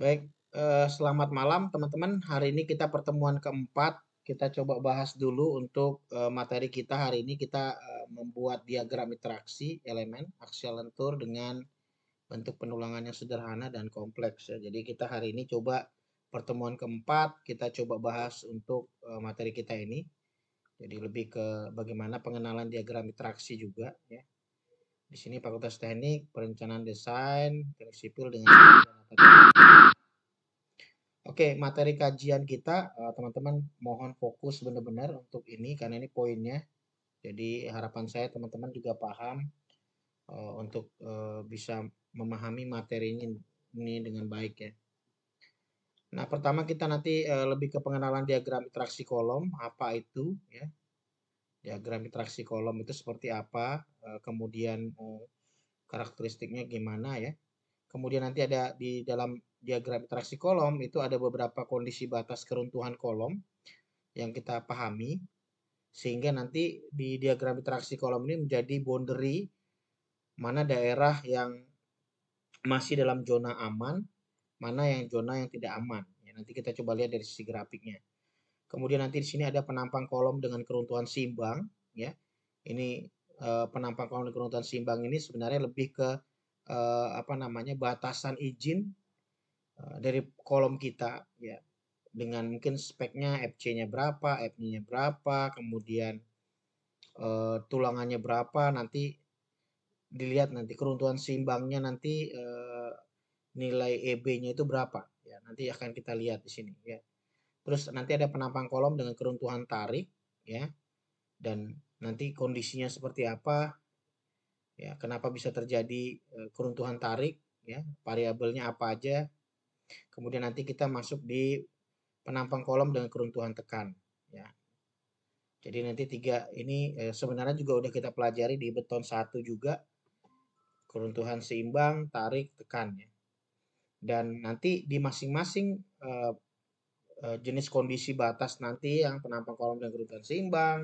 Baik, eh, selamat malam teman-teman. Hari ini kita pertemuan keempat. Kita coba bahas dulu untuk eh, materi kita hari ini. Kita eh, membuat diagram interaksi elemen aksial lentur dengan bentuk penulangan yang sederhana dan kompleks. Ya. Jadi kita hari ini coba pertemuan keempat. Kita coba bahas untuk materi kita ini. Jadi lebih ke bagaimana pengenalan diagram interaksi juga. ya. Di sini Fakultas Teknik, Perencanaan Desain, Teknik Sipil dengan Oke, materi kajian kita eh, teman-teman mohon fokus benar-benar untuk ini karena ini poinnya. Jadi harapan saya teman-teman juga paham eh, untuk eh, bisa memahami materi ini dengan baik ya. Nah, pertama kita nanti uh, lebih ke pengenalan diagram interaksi kolom, apa itu ya. Diagram interaksi kolom itu seperti apa, uh, kemudian uh, karakteristiknya gimana ya. Kemudian nanti ada di dalam diagram interaksi kolom itu ada beberapa kondisi batas keruntuhan kolom yang kita pahami sehingga nanti di diagram interaksi kolom ini menjadi boundary mana daerah yang masih dalam zona aman, mana yang zona yang tidak aman. Ya, nanti kita coba lihat dari sisi grafiknya. Kemudian nanti di sini ada penampang kolom dengan keruntuhan simbang, ya. Ini eh, penampang kolom dengan keruntuhan simbang ini sebenarnya lebih ke eh, apa namanya batasan izin Eh, dari kolom kita ya dengan mungkin speknya FC-nya berapa, fn nya berapa, kemudian e, tulangannya berapa nanti dilihat nanti keruntuhan seimbangnya nanti eh, e, nilai EB-nya itu berapa ya nanti akan kita lihat di sini ya. Terus nanti ada penampang kolom dengan keruntuhan tarik ya dan nanti kondisinya seperti apa ya kenapa bisa terjadi e, keruntuhan tarik ya variabelnya apa aja Kemudian nanti kita masuk di penampang kolom dengan keruntuhan tekan. Ya. Jadi nanti tiga ini eh, sebenarnya juga udah kita pelajari di beton satu juga keruntuhan seimbang, tarik, tekan. Ya. Dan nanti di masing-masing eh, eh jenis kondisi batas nanti yang penampang kolom dengan keruntuhan seimbang,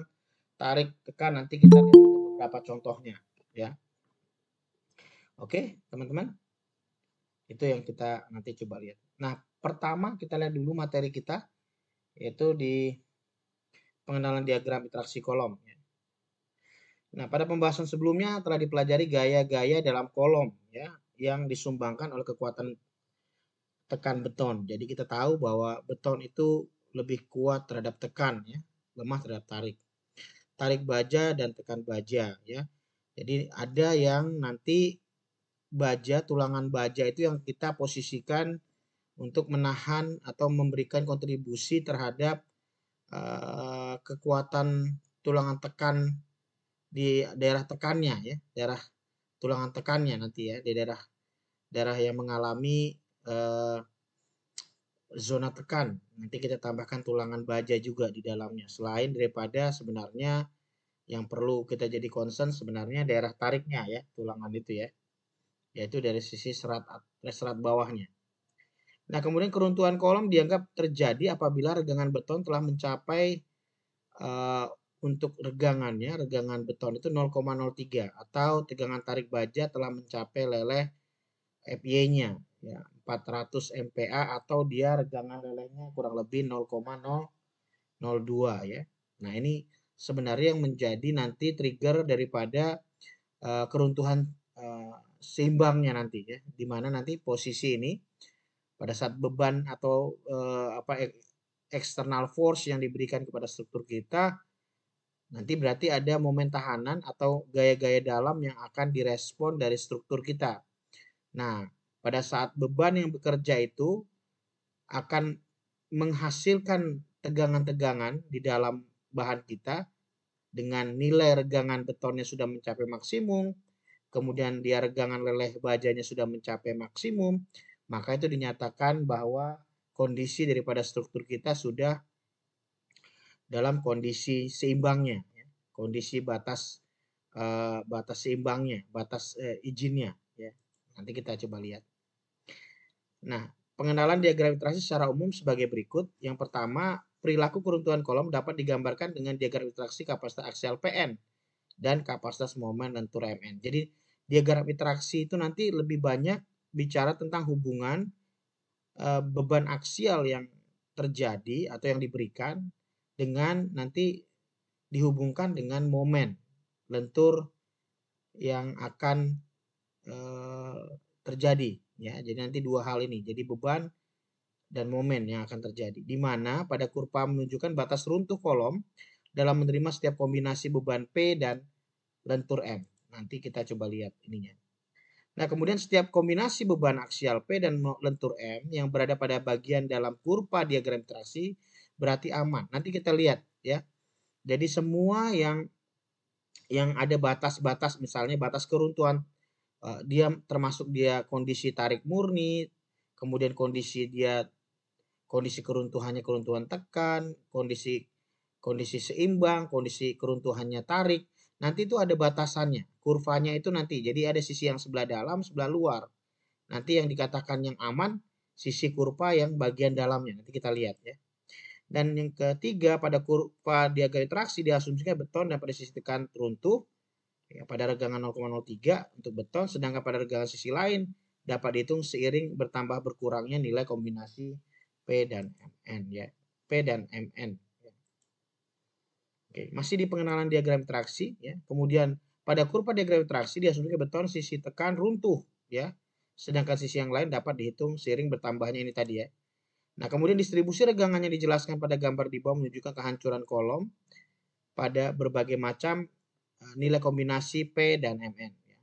tarik, tekan nanti kita lihat beberapa contohnya. Ya. Oke, teman-teman. Itu yang kita nanti coba lihat. Nah, pertama kita lihat dulu materi kita yaitu di pengenalan diagram interaksi kolom. Ya. Nah, pada pembahasan sebelumnya telah dipelajari gaya-gaya dalam kolom ya yang disumbangkan oleh kekuatan tekan beton. Jadi kita tahu bahwa beton itu lebih kuat terhadap tekan ya, lemah terhadap tarik. Tarik baja dan tekan baja ya. Jadi ada yang nanti baja, tulangan baja itu yang kita posisikan untuk menahan atau memberikan kontribusi terhadap uh, kekuatan tulangan tekan di daerah tekannya ya, daerah tulangan tekannya nanti ya, di daerah daerah yang mengalami uh, zona tekan. Nanti kita tambahkan tulangan baja juga di dalamnya selain daripada sebenarnya yang perlu kita jadi concern sebenarnya daerah tariknya ya, tulangan itu ya yaitu dari sisi serat eh, serat bawahnya. Nah, kemudian keruntuhan kolom dianggap terjadi apabila regangan beton telah mencapai uh, untuk regangannya, regangan beton itu 0,03 atau tegangan tarik baja telah mencapai leleh FY-nya ya 400 MPa atau dia regangan lelehnya kurang lebih 0,002 ya. Nah, ini sebenarnya yang menjadi nanti trigger daripada uh, keruntuhan seimbangnya nanti ya, di mana nanti posisi ini pada saat beban atau eh, apa eksternal force yang diberikan kepada struktur kita nanti berarti ada momen tahanan atau gaya-gaya dalam yang akan direspon dari struktur kita. Nah, pada saat beban yang bekerja itu akan menghasilkan tegangan-tegangan di dalam bahan kita dengan nilai regangan betonnya sudah mencapai maksimum, kemudian dia regangan leleh bajanya sudah mencapai maksimum, maka itu dinyatakan bahwa kondisi daripada struktur kita sudah dalam kondisi seimbangnya, ya. kondisi batas uh, batas seimbangnya, batas uh, izinnya. Ya. Nanti kita coba lihat. Nah, pengenalan diagram iterasi secara umum sebagai berikut. Yang pertama, perilaku keruntuhan kolom dapat digambarkan dengan diagram iterasi kapasitas aksial PN dan kapasitas momen lentur MN. Jadi diagram interaksi itu nanti lebih banyak bicara tentang hubungan eh, beban aksial yang terjadi atau yang diberikan dengan nanti dihubungkan dengan momen lentur yang akan eh, terjadi ya jadi nanti dua hal ini jadi beban dan momen yang akan terjadi di mana pada kurva menunjukkan batas runtuh kolom dalam menerima setiap kombinasi beban P dan lentur M Nanti kita coba lihat ininya. Nah, kemudian setiap kombinasi beban aksial P dan lentur M yang berada pada bagian dalam kurva diagram traksi berarti aman. Nanti kita lihat ya. Jadi semua yang yang ada batas-batas misalnya batas keruntuhan eh, dia termasuk dia kondisi tarik murni, kemudian kondisi dia kondisi keruntuhannya keruntuhan tekan, kondisi kondisi seimbang, kondisi keruntuhannya tarik. Nanti itu ada batasannya kurvanya itu nanti. Jadi ada sisi yang sebelah dalam, sebelah luar. Nanti yang dikatakan yang aman, sisi kurva yang bagian dalamnya. Nanti kita lihat ya. Dan yang ketiga, pada kurva diagonal interaksi diasumsikan beton dan pada sisi tekan runtuh ya, pada regangan 0,03 untuk beton, sedangkan pada regangan sisi lain dapat dihitung seiring bertambah berkurangnya nilai kombinasi P dan MN ya. P dan MN. Oke, masih di pengenalan diagram traksi ya. Kemudian pada kurva diagram dia diasumsikan beton sisi tekan runtuh ya. Sedangkan sisi yang lain dapat dihitung seiring bertambahnya ini tadi ya. Nah, kemudian distribusi regangannya dijelaskan pada gambar di bawah menunjukkan kehancuran kolom pada berbagai macam eh, nilai kombinasi P dan MN. Ya.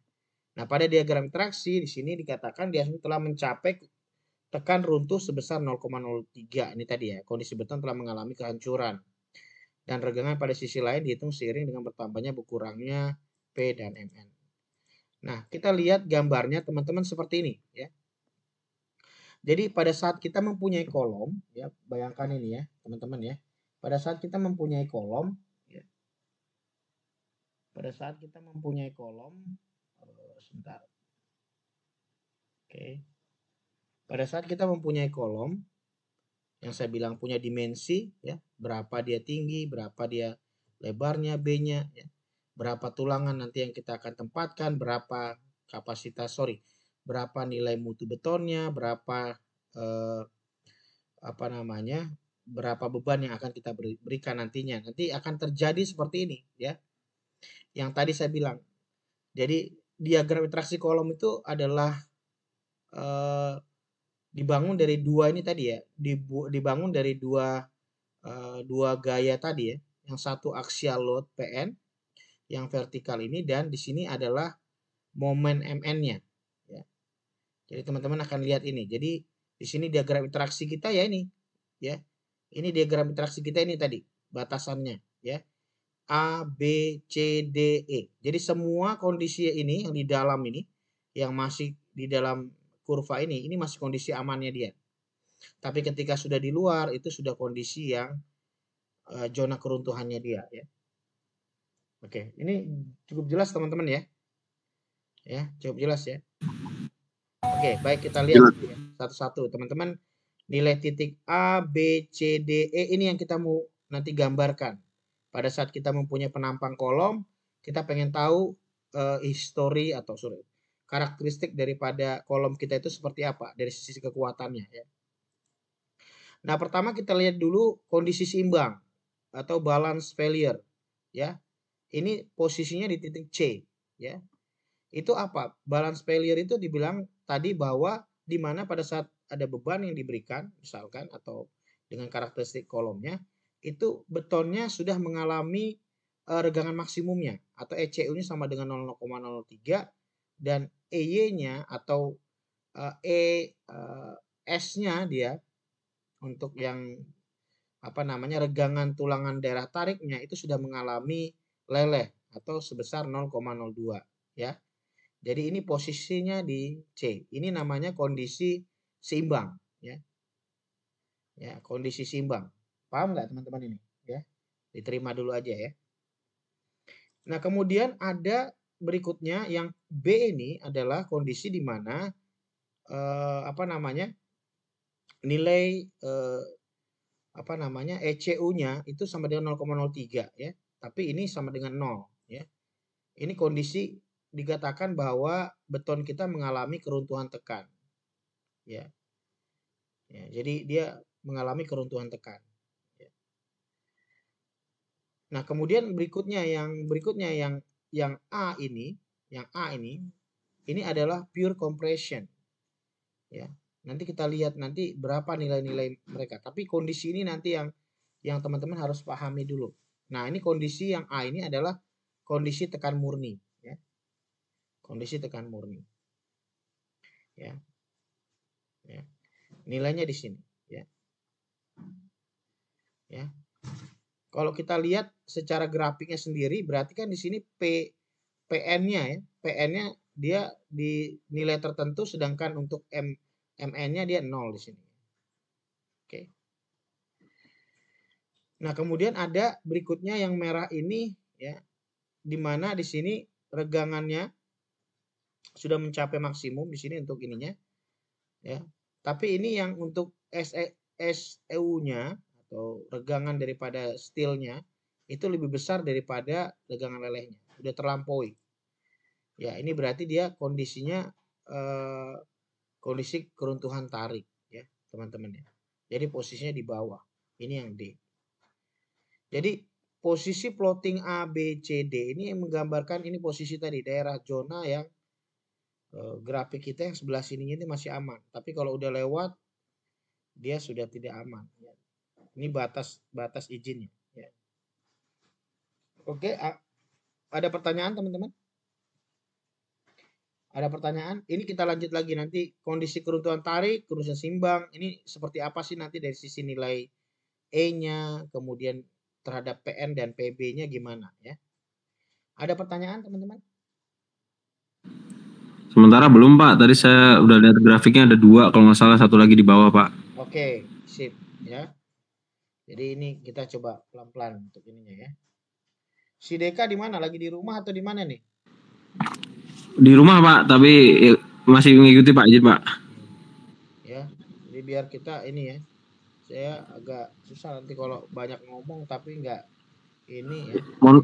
Nah, pada diagram traksi di sini dikatakan dia telah mencapai tekan runtuh sebesar 0,03 ini tadi ya. Kondisi beton telah mengalami kehancuran. Dan regangan pada sisi lain dihitung seiring dengan bertambahnya berkurangnya P dan MN. Nah, kita lihat gambarnya teman-teman seperti ini ya. Jadi pada saat kita mempunyai kolom ya, bayangkan ini ya, teman-teman ya. Pada saat kita mempunyai kolom ya. Pada saat kita mempunyai kolom eh, sebentar. Oke. Pada saat kita mempunyai kolom yang saya bilang punya dimensi ya, berapa dia tinggi, berapa dia lebarnya B-nya ya berapa tulangan nanti yang kita akan tempatkan, berapa kapasitas, sorry, berapa nilai mutu betonnya, berapa eh, apa namanya, berapa beban yang akan kita berikan nantinya. Nanti akan terjadi seperti ini, ya. Yang tadi saya bilang. Jadi diagram interaksi kolom itu adalah eh, dibangun dari dua ini tadi ya, dibu dibangun dari dua eh, dua gaya tadi ya. Yang satu axial load PN, yang vertikal ini dan di sini adalah momen MN-nya. Ya. Jadi teman-teman akan lihat ini. Jadi di sini diagram interaksi kita ya ini, ya. Ini diagram interaksi kita ini tadi batasannya, ya. A, B, C, D, E. Jadi semua kondisi ini yang di dalam ini, yang masih di dalam kurva ini, ini masih kondisi amannya dia. Tapi ketika sudah di luar, itu sudah kondisi yang e, zona keruntuhannya dia. Ya. Oke, ini cukup jelas teman-teman ya. Ya, cukup jelas ya. Oke, baik kita lihat ya, satu-satu teman-teman. Nilai titik A, B, C, D, E ini yang kita mau nanti gambarkan. Pada saat kita mempunyai penampang kolom, kita pengen tahu uh, history atau sorry, karakteristik daripada kolom kita itu seperti apa dari sisi kekuatannya ya. Nah, pertama kita lihat dulu kondisi seimbang atau balance failure ya ini posisinya di titik C ya itu apa balance failure itu dibilang tadi bahwa di mana pada saat ada beban yang diberikan misalkan atau dengan karakteristik kolomnya itu betonnya sudah mengalami eh, regangan maksimumnya atau ECU-nya sama dengan 0,03 dan EY-nya atau uh, E eh, S-nya dia untuk yang apa namanya regangan tulangan daerah tariknya itu sudah mengalami leleh atau sebesar 0,02 ya. Jadi ini posisinya di C. Ini namanya kondisi seimbang ya. Ya, kondisi seimbang. Paham nggak teman-teman ini? Ya. Diterima dulu aja ya. Nah, kemudian ada berikutnya yang B ini adalah kondisi di mana eh, apa namanya? nilai eh, apa namanya ECU-nya itu sama dengan 0,03 ya tapi ini sama dengan nol ya. Ini kondisi dikatakan bahwa beton kita mengalami keruntuhan tekan. Ya. ya jadi dia mengalami keruntuhan tekan. Ya. Nah, kemudian berikutnya yang berikutnya yang yang A ini, yang A ini ini adalah pure compression. Ya. Nanti kita lihat nanti berapa nilai-nilai mereka. Tapi kondisi ini nanti yang yang teman-teman harus pahami dulu. Nah, ini kondisi yang A ini adalah kondisi tekan murni, ya. Kondisi tekan murni. Ya. Ya. Nilainya di sini, ya. Ya. Kalau kita lihat secara grafiknya sendiri berarti kan di sini P PN-nya ya, PN-nya dia di nilai tertentu sedangkan untuk M MN-nya dia nol di sini. Oke. Okay. Nah, kemudian ada berikutnya yang merah ini ya. Di mana di sini regangannya sudah mencapai maksimum di sini untuk ininya. Ya. Tapi ini yang untuk SEU-nya e atau regangan daripada steelnya itu lebih besar daripada regangan lelehnya. Sudah terlampaui. Ya, ini berarti dia kondisinya eh, kondisi keruntuhan tarik ya, teman-teman ya. Jadi posisinya di bawah. Ini yang D. Jadi posisi plotting A, B, C, D ini menggambarkan ini posisi tadi daerah zona yang e, grafik kita yang sebelah sininya ini masih aman. Tapi kalau udah lewat dia sudah tidak aman. Ini batas batas izinnya. Oke, A, ada pertanyaan teman-teman? Ada pertanyaan? Ini kita lanjut lagi nanti kondisi keruntuhan tarik, kerusakan simbang. Ini seperti apa sih nanti dari sisi nilai E-nya, kemudian terhadap PN dan PB-nya gimana ya. Ada pertanyaan teman-teman? Sementara belum Pak, tadi saya udah lihat grafiknya ada dua kalau nggak salah satu lagi di bawah Pak. Oke, sip ya. Jadi ini kita coba pelan-pelan untuk ininya ya. Si Deka di mana? Lagi di rumah atau di mana nih? Di rumah Pak, tapi masih mengikuti Pak Jin Pak. Ya, jadi biar kita ini ya saya agak susah nanti kalau banyak ngomong tapi nggak ini ya. Mohon,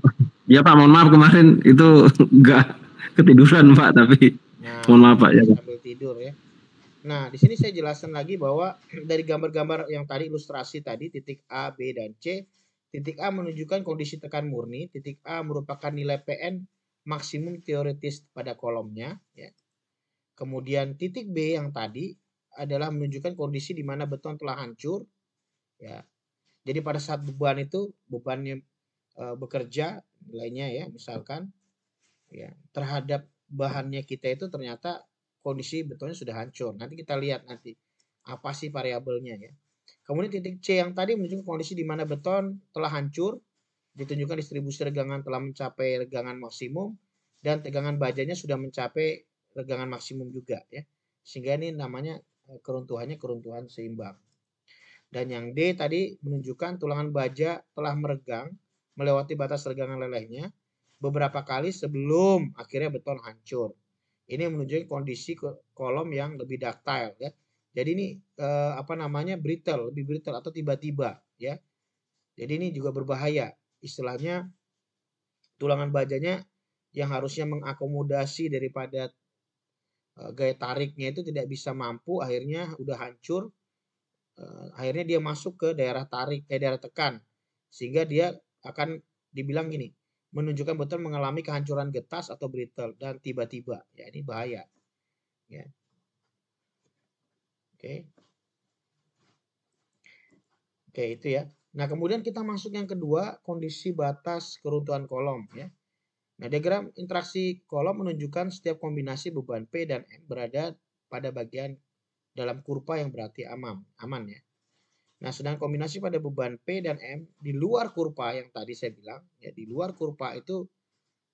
ya Pak, mohon maaf kemarin itu nggak ketiduran Pak tapi nah, mohon maaf Pak ya. Sambil tidur ya. Nah, di sini saya jelaskan lagi bahwa dari gambar-gambar yang tadi ilustrasi tadi titik A, B dan C, titik A menunjukkan kondisi tekan murni, titik A merupakan nilai PN maksimum teoritis pada kolomnya, ya. Kemudian titik B yang tadi adalah menunjukkan kondisi di mana beton telah hancur, ya jadi pada saat beban itu bebannya e, bekerja lainnya ya misalkan ya terhadap bahannya kita itu ternyata kondisi betonnya sudah hancur nanti kita lihat nanti apa sih variabelnya ya kemudian titik C yang tadi menunjukkan kondisi di mana beton telah hancur ditunjukkan distribusi regangan telah mencapai regangan maksimum dan tegangan bajanya sudah mencapai regangan maksimum juga ya sehingga ini namanya eh, keruntuhannya keruntuhan seimbang dan yang D tadi menunjukkan tulangan baja telah meregang melewati batas regangan lelehnya beberapa kali sebelum akhirnya beton hancur. Ini menunjukkan kondisi kolom yang lebih ductile ya. Jadi ini eh, apa namanya brittle, lebih brittle atau tiba-tiba ya. Jadi ini juga berbahaya. Istilahnya tulangan bajanya yang harusnya mengakomodasi daripada eh, gaya tariknya itu tidak bisa mampu akhirnya udah hancur Eh, akhirnya dia masuk ke daerah tarik eh daerah tekan sehingga dia akan dibilang gini menunjukkan betul mengalami kehancuran getas atau brittle dan tiba-tiba ya ini bahaya ya oke oke itu ya nah kemudian kita masuk yang kedua kondisi batas keruntuhan kolom ya nah diagram interaksi kolom menunjukkan setiap kombinasi beban P dan M berada pada bagian dalam kurva yang berarti aman, aman ya. Nah, sedang kombinasi pada beban P dan M di luar kurva yang tadi saya bilang, ya di luar kurva itu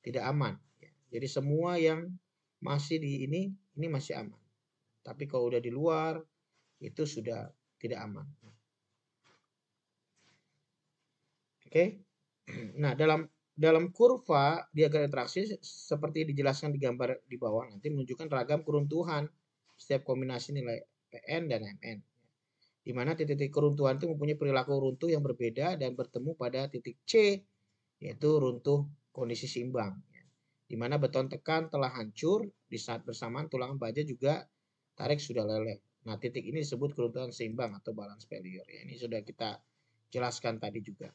tidak aman. Ya. Jadi semua yang masih di ini, ini masih aman. Tapi kalau udah di luar, itu sudah tidak aman. Oke. Nah, dalam dalam kurva diagram interaksi seperti dijelaskan di gambar di bawah nanti menunjukkan ragam keruntuhan setiap kombinasi nilai PN dan MN. Di mana titik-titik keruntuhan itu mempunyai perilaku runtuh yang berbeda dan bertemu pada titik C, yaitu runtuh kondisi seimbang. Di mana beton tekan telah hancur, di saat bersamaan tulangan baja juga tarik sudah leleh. Nah, titik ini disebut keruntuhan seimbang atau balance failure. Ya, ini sudah kita jelaskan tadi juga.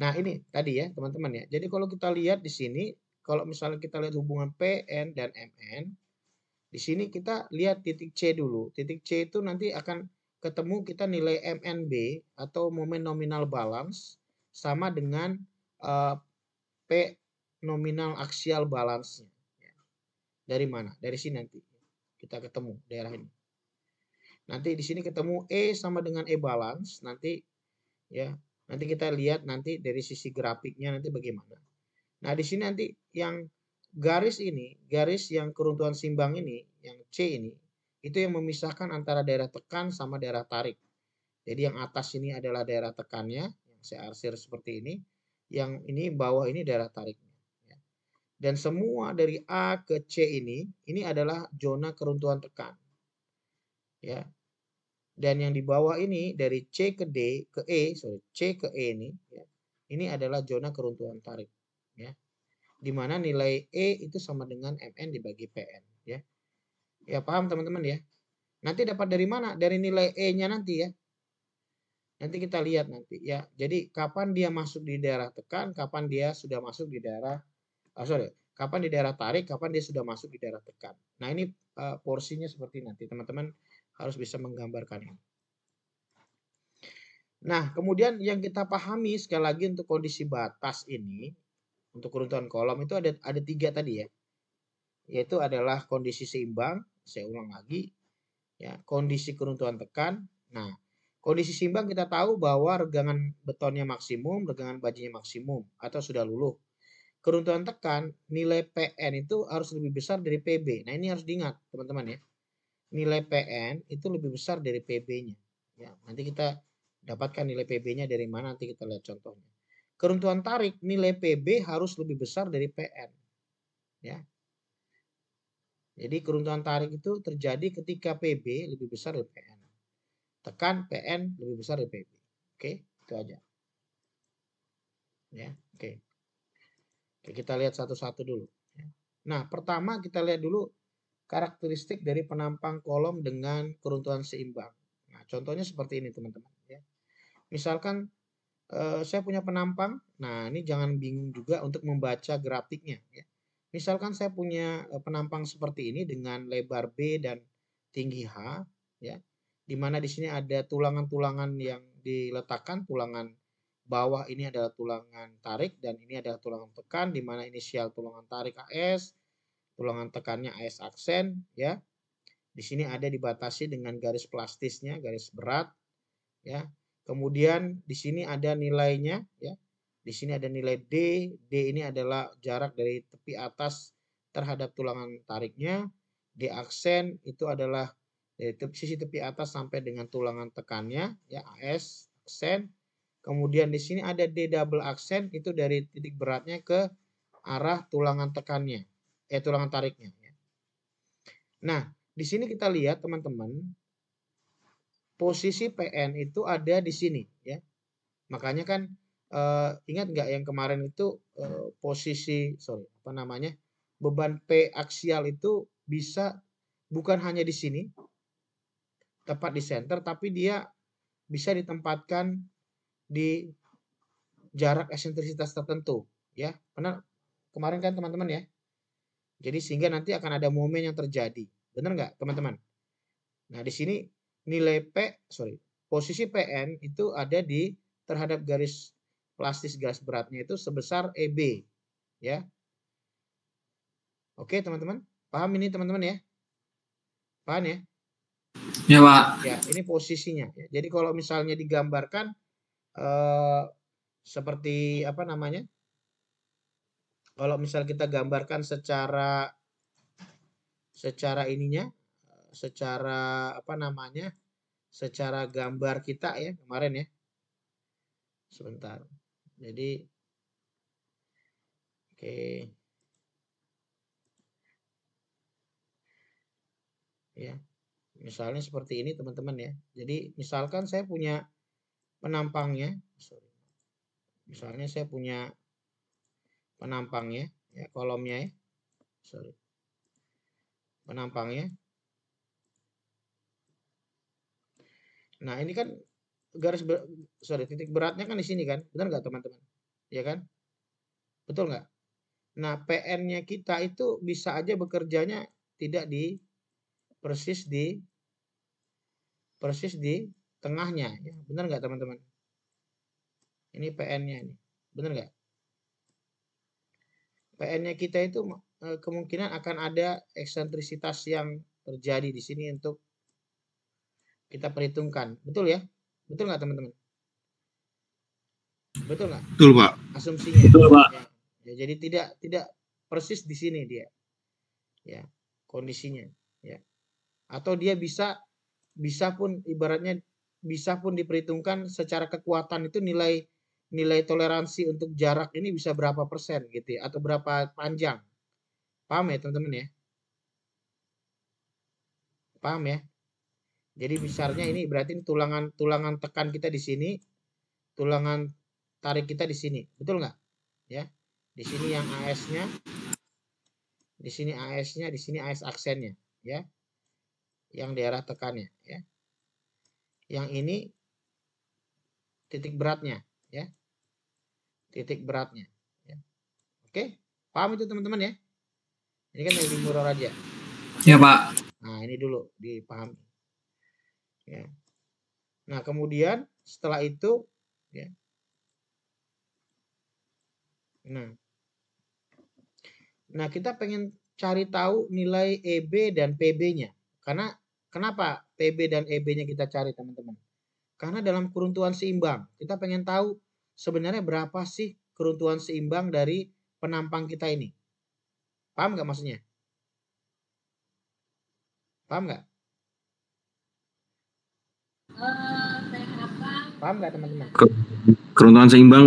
Nah, ini tadi ya, teman-teman ya. Jadi kalau kita lihat di sini, kalau misalnya kita lihat hubungan PN dan MN, di sini kita lihat titik C dulu. Titik C itu nanti akan ketemu kita nilai MNB atau momen nominal balance sama dengan uh, P nominal aksial balance Dari mana? Dari sini nanti kita ketemu daerah ini. Nanti di sini ketemu E sama dengan E balance. Nanti ya, nanti kita lihat nanti dari sisi grafiknya nanti bagaimana. Nah, di sini nanti yang garis ini, garis yang keruntuhan simbang ini, yang C ini, itu yang memisahkan antara daerah tekan sama daerah tarik. Jadi yang atas ini adalah daerah tekannya, yang saya arsir seperti ini. Yang ini bawah ini daerah tariknya. Ya. Dan semua dari A ke C ini, ini adalah zona keruntuhan tekan. Ya. Dan yang di bawah ini dari C ke D ke E, sorry, C ke E ini, ya, ini adalah zona keruntuhan tarik. Ya di mana nilai E itu sama dengan MN dibagi PN ya. Ya paham teman-teman ya. Nanti dapat dari mana? Dari nilai E-nya nanti ya. Nanti kita lihat nanti ya. Jadi kapan dia masuk di daerah tekan, kapan dia sudah masuk di daerah oh, sorry, kapan di daerah tarik, kapan dia sudah masuk di daerah tekan. Nah, ini uh, porsinya seperti nanti teman-teman harus bisa menggambarkannya. Nah, kemudian yang kita pahami sekali lagi untuk kondisi batas ini untuk keruntuhan kolom itu ada ada tiga tadi ya yaitu adalah kondisi seimbang saya ulang lagi ya kondisi keruntuhan tekan nah kondisi seimbang kita tahu bahwa regangan betonnya maksimum regangan bajunya maksimum atau sudah luluh keruntuhan tekan nilai PN itu harus lebih besar dari PB nah ini harus diingat teman-teman ya nilai PN itu lebih besar dari PB-nya ya nanti kita dapatkan nilai PB-nya dari mana nanti kita lihat contohnya keruntuhan tarik nilai PB harus lebih besar dari PN. Ya. Jadi keruntuhan tarik itu terjadi ketika PB lebih besar dari PN. Tekan PN lebih besar dari PB. Oke, itu aja. Ya, oke. Oke, kita lihat satu-satu dulu. Ya. Nah, pertama kita lihat dulu karakteristik dari penampang kolom dengan keruntuhan seimbang. Nah, contohnya seperti ini, teman-teman. Ya. Misalkan Eh, saya punya penampang. Nah, ini jangan bingung juga untuk membaca grafiknya. Ya. Misalkan saya punya eh, penampang seperti ini dengan lebar B dan tinggi H, ya, di mana di sini ada tulangan-tulangan yang diletakkan, tulangan bawah ini adalah tulangan tarik dan ini adalah tulangan tekan, di mana inisial tulangan tarik AS, tulangan tekannya AS aksen, ya. Di sini ada dibatasi dengan garis plastisnya, garis berat, ya Kemudian di sini ada nilainya ya. Di sini ada nilai D. D ini adalah jarak dari tepi atas terhadap tulangan tariknya. D aksen itu adalah dari tepi, sisi tepi atas sampai dengan tulangan tekannya ya AS aksen. Kemudian di sini ada D double aksen itu dari titik beratnya ke arah tulangan tekannya eh tulangan tariknya ya. Nah, di sini kita lihat teman-teman posisi PN itu ada di sini ya. Makanya kan uh, ingat nggak yang kemarin itu uh, posisi sorry apa namanya beban P aksial itu bisa bukan hanya di sini tepat di center tapi dia bisa ditempatkan di jarak esentrisitas tertentu ya benar kemarin kan teman-teman ya jadi sehingga nanti akan ada momen yang terjadi benar nggak teman-teman nah di sini nilai P, sorry, posisi PN itu ada di terhadap garis plastis gas beratnya itu sebesar EB. Ya. Oke teman-teman, paham ini teman-teman ya? Paham ya? Ya Pak. Ya, ini posisinya. Jadi kalau misalnya digambarkan eh, seperti apa namanya? Kalau misal kita gambarkan secara secara ininya secara apa namanya secara gambar kita ya kemarin ya sebentar jadi oke okay. ya misalnya seperti ini teman-teman ya jadi misalkan saya punya penampangnya sorry. misalnya saya punya penampangnya ya kolomnya ya sorry penampangnya Nah, ini kan garis ber, sorry titik beratnya kan di sini kan, benar nggak teman-teman? Ya kan? Betul nggak? Nah, PN-nya kita itu bisa aja bekerjanya tidak di persis di persis di tengahnya, ya benar nggak teman-teman? Ini PN-nya ini, benar nggak? PN-nya kita itu eh, kemungkinan akan ada eksentrisitas yang terjadi di sini untuk kita perhitungkan. Betul ya? Betul nggak teman-teman? Betul nggak? Betul pak. Asumsinya. Betul pak. Ya. ya, jadi tidak tidak persis di sini dia. Ya kondisinya. Ya. Atau dia bisa bisa pun ibaratnya bisa pun diperhitungkan secara kekuatan itu nilai nilai toleransi untuk jarak ini bisa berapa persen gitu ya, atau berapa panjang. Paham ya teman-teman ya? Paham ya? Jadi besarnya ini berarti ini tulangan tulangan tekan kita di sini, tulangan tarik kita di sini, betul nggak? Ya, di sini yang AS-nya, di sini AS-nya, di sini AS aksennya, ya, yang daerah tekannya, ya. Yang ini titik beratnya, ya, titik beratnya, ya. Oke, paham itu teman-teman ya? Ini kan dari murah aja. Ya Pak. Nah ini dulu dipahami. Ya. Nah, kemudian setelah itu ya. Nah. Nah, kita pengen cari tahu nilai EB dan PB-nya. Karena kenapa PB dan EB-nya kita cari, teman-teman? Karena dalam keruntuhan seimbang, kita pengen tahu sebenarnya berapa sih keruntuhan seimbang dari penampang kita ini. Paham nggak maksudnya? Paham nggak? Eh, Paham nggak teman-teman? Keruntuhan seimbang.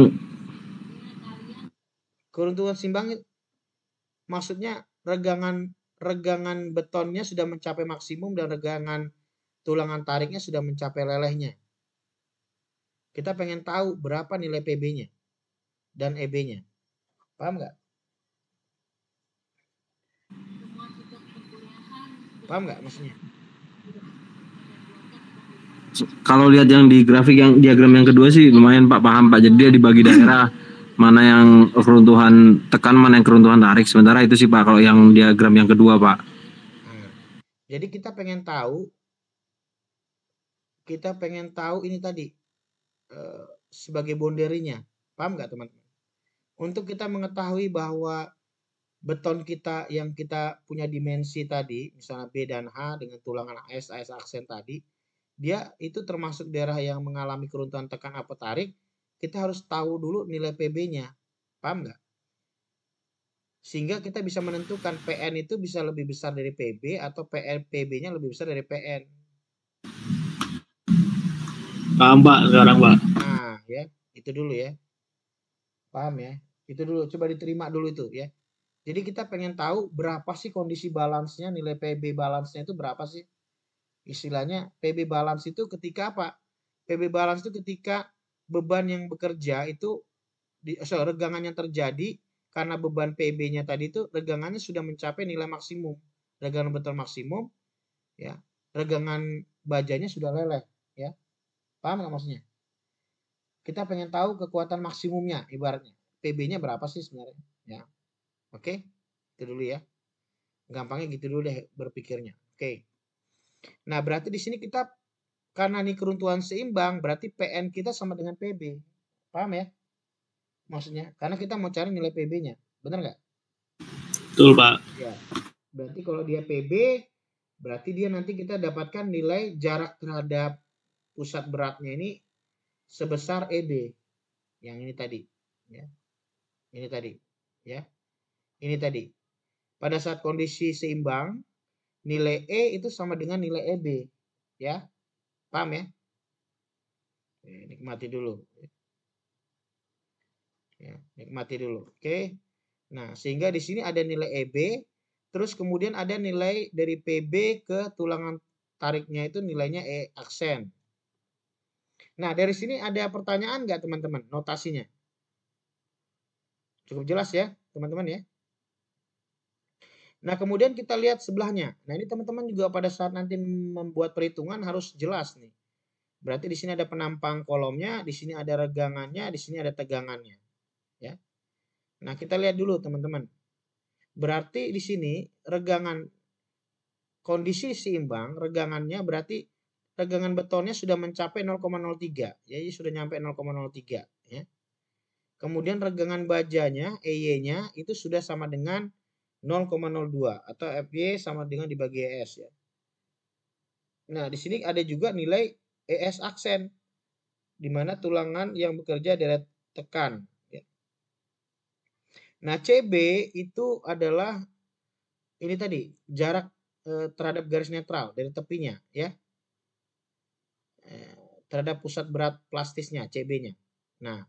Keruntuhan seimbang maksudnya regangan regangan betonnya sudah mencapai maksimum dan regangan tulangan tariknya sudah mencapai lelehnya. Kita pengen tahu berapa nilai PB-nya dan EB-nya. Paham nggak? Paham nggak maksudnya? kalau lihat yang di grafik yang diagram yang kedua sih lumayan Pak paham Pak. Jadi dia dibagi daerah mana yang keruntuhan tekan, mana yang keruntuhan tarik. Sementara itu sih Pak kalau yang diagram yang kedua Pak. Hmm. Jadi kita pengen tahu kita pengen tahu ini tadi eh, sebagai bonderinya. Paham nggak teman-teman? Untuk kita mengetahui bahwa beton kita yang kita punya dimensi tadi, misalnya B dan H dengan tulangan AS, AS aksen tadi, dia itu termasuk daerah yang mengalami keruntuhan tekan apa tarik, kita harus tahu dulu nilai PB-nya. Paham nggak? Sehingga kita bisa menentukan PN itu bisa lebih besar dari PB atau PN PB-nya lebih besar dari PN. Paham, Pak, sekarang, Pak. Nah, ya, itu dulu ya. Paham ya? Itu dulu, coba diterima dulu itu ya. Jadi kita pengen tahu berapa sih kondisi balance-nya nilai PB balance-nya itu berapa sih? istilahnya PB balance itu ketika apa? PB balance itu ketika beban yang bekerja itu di, so, regangan yang terjadi karena beban PB-nya tadi itu regangannya sudah mencapai nilai maksimum. Regangan betul maksimum ya. Regangan bajanya sudah leleh ya. Paham nggak maksudnya? Kita pengen tahu kekuatan maksimumnya ibaratnya. PB-nya berapa sih sebenarnya ya. Oke? Itu dulu ya. Gampangnya gitu dulu deh berpikirnya. Oke. Nah, berarti di sini kita karena ini keruntuhan seimbang, berarti PN kita sama dengan PB. Paham ya? Maksudnya, karena kita mau cari nilai PB-nya. Benar nggak? Betul, Pak. Ya. Berarti kalau dia PB, berarti dia nanti kita dapatkan nilai jarak terhadap pusat beratnya ini sebesar EB. Yang ini tadi. Ya. Ini tadi. Ya. Ini tadi. Pada saat kondisi seimbang, nilai E itu sama dengan nilai EB. Ya, paham ya? Oke, nikmati dulu. Ya, nikmati dulu. Oke. Nah, sehingga di sini ada nilai EB, terus kemudian ada nilai dari PB ke tulangan tariknya itu nilainya E aksen. Nah, dari sini ada pertanyaan nggak teman-teman notasinya? Cukup jelas ya, teman-teman ya? Nah, kemudian kita lihat sebelahnya. Nah, ini teman-teman juga pada saat nanti membuat perhitungan harus jelas nih. Berarti di sini ada penampang kolomnya, di sini ada regangannya, di sini ada tegangannya. Ya. Nah, kita lihat dulu teman-teman. Berarti di sini regangan kondisi seimbang, regangannya berarti regangan betonnya sudah mencapai 0,03. Ya, jadi sudah nyampe 0,03 ya. Kemudian regangan bajanya, EY-nya itu sudah sama dengan 0,03 0,02 atau FY sama dengan dibagi ES ya. Nah, di sini ada juga nilai ES aksen di mana tulangan yang bekerja deret tekan ya. Nah, CB itu adalah ini tadi jarak eh, terhadap garis netral dari tepinya ya. Eh, terhadap pusat berat plastisnya CB-nya. Nah,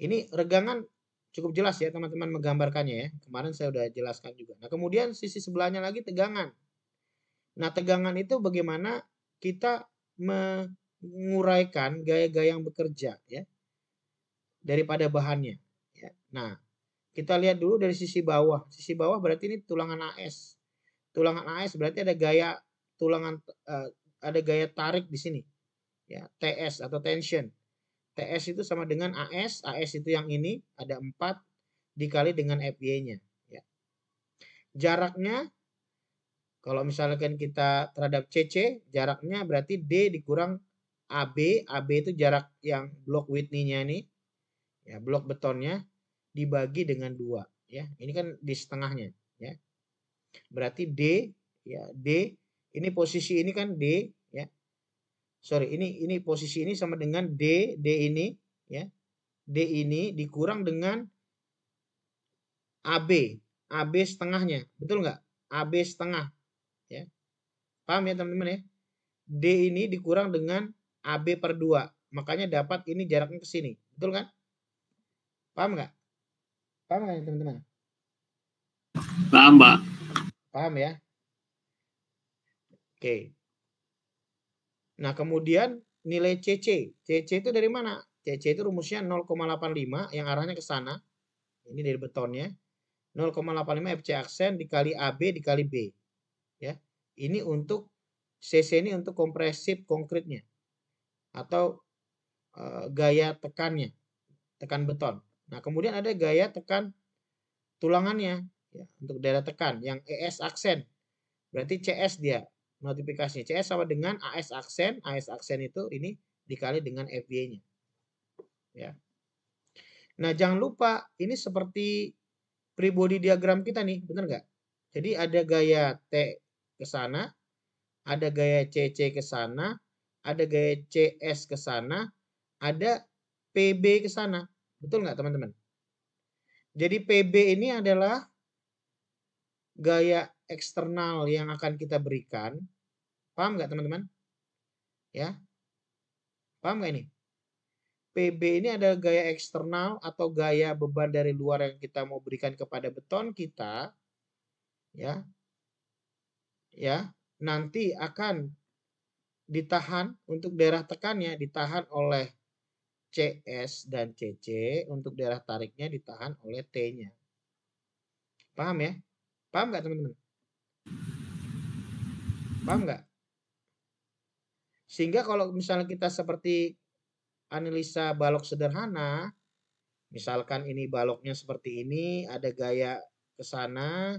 ini regangan cukup jelas ya teman-teman menggambarkannya ya. Kemarin saya sudah jelaskan juga. Nah, kemudian sisi sebelahnya lagi tegangan. Nah, tegangan itu bagaimana kita menguraikan gaya-gaya yang bekerja ya daripada bahannya ya. Nah, kita lihat dulu dari sisi bawah. Sisi bawah berarti ini tulangan AS. Tulangan AS berarti ada gaya tulangan uh, ada gaya tarik di sini. Ya, TS atau tension. TS itu sama dengan AS, AS itu yang ini, ada 4 dikali dengan FY-nya. Ya. Jaraknya, kalau misalkan kita terhadap CC, jaraknya berarti D dikurang AB, AB itu jarak yang blok Whitney-nya nih, ya, blok betonnya, dibagi dengan dua ya ini kan di setengahnya ya berarti D ya D ini posisi ini kan D sorry ini ini posisi ini sama dengan D D ini ya D ini dikurang dengan AB AB setengahnya betul nggak AB setengah ya paham ya teman-teman ya D ini dikurang dengan AB per dua makanya dapat ini jaraknya ke sini betul kan paham nggak paham nggak ya, teman-teman paham pak paham ya oke Nah, kemudian nilai CC. CC itu dari mana? CC itu rumusnya 0,85 yang arahnya ke sana. Ini dari betonnya. 0,85 FC aksen dikali AB dikali B. Ya. Ini untuk CC ini untuk kompresif konkretnya atau e, gaya tekannya, tekan beton. Nah, kemudian ada gaya tekan tulangannya ya, untuk daerah tekan yang ES aksen. Berarti CS dia Notifikasinya CS sama dengan AS aksen, AS aksen itu ini dikali dengan FY-nya. Ya. Nah, jangan lupa ini seperti pribody diagram kita nih, bener nggak? Jadi ada gaya T ke sana, ada gaya CC ke sana, ada gaya CS ke sana, ada PB ke sana. Betul nggak teman-teman? Jadi PB ini adalah gaya eksternal yang akan kita berikan Paham nggak teman-teman? Ya. Paham nggak ini? PB ini ada gaya eksternal atau gaya beban dari luar yang kita mau berikan kepada beton kita. Ya. Ya, nanti akan ditahan untuk daerah tekannya ditahan oleh CS dan CC, untuk daerah tariknya ditahan oleh T-nya. Paham ya? Paham nggak teman-teman? Paham nggak? Sehingga kalau misalnya kita seperti analisa balok sederhana, misalkan ini baloknya seperti ini, ada gaya ke sana,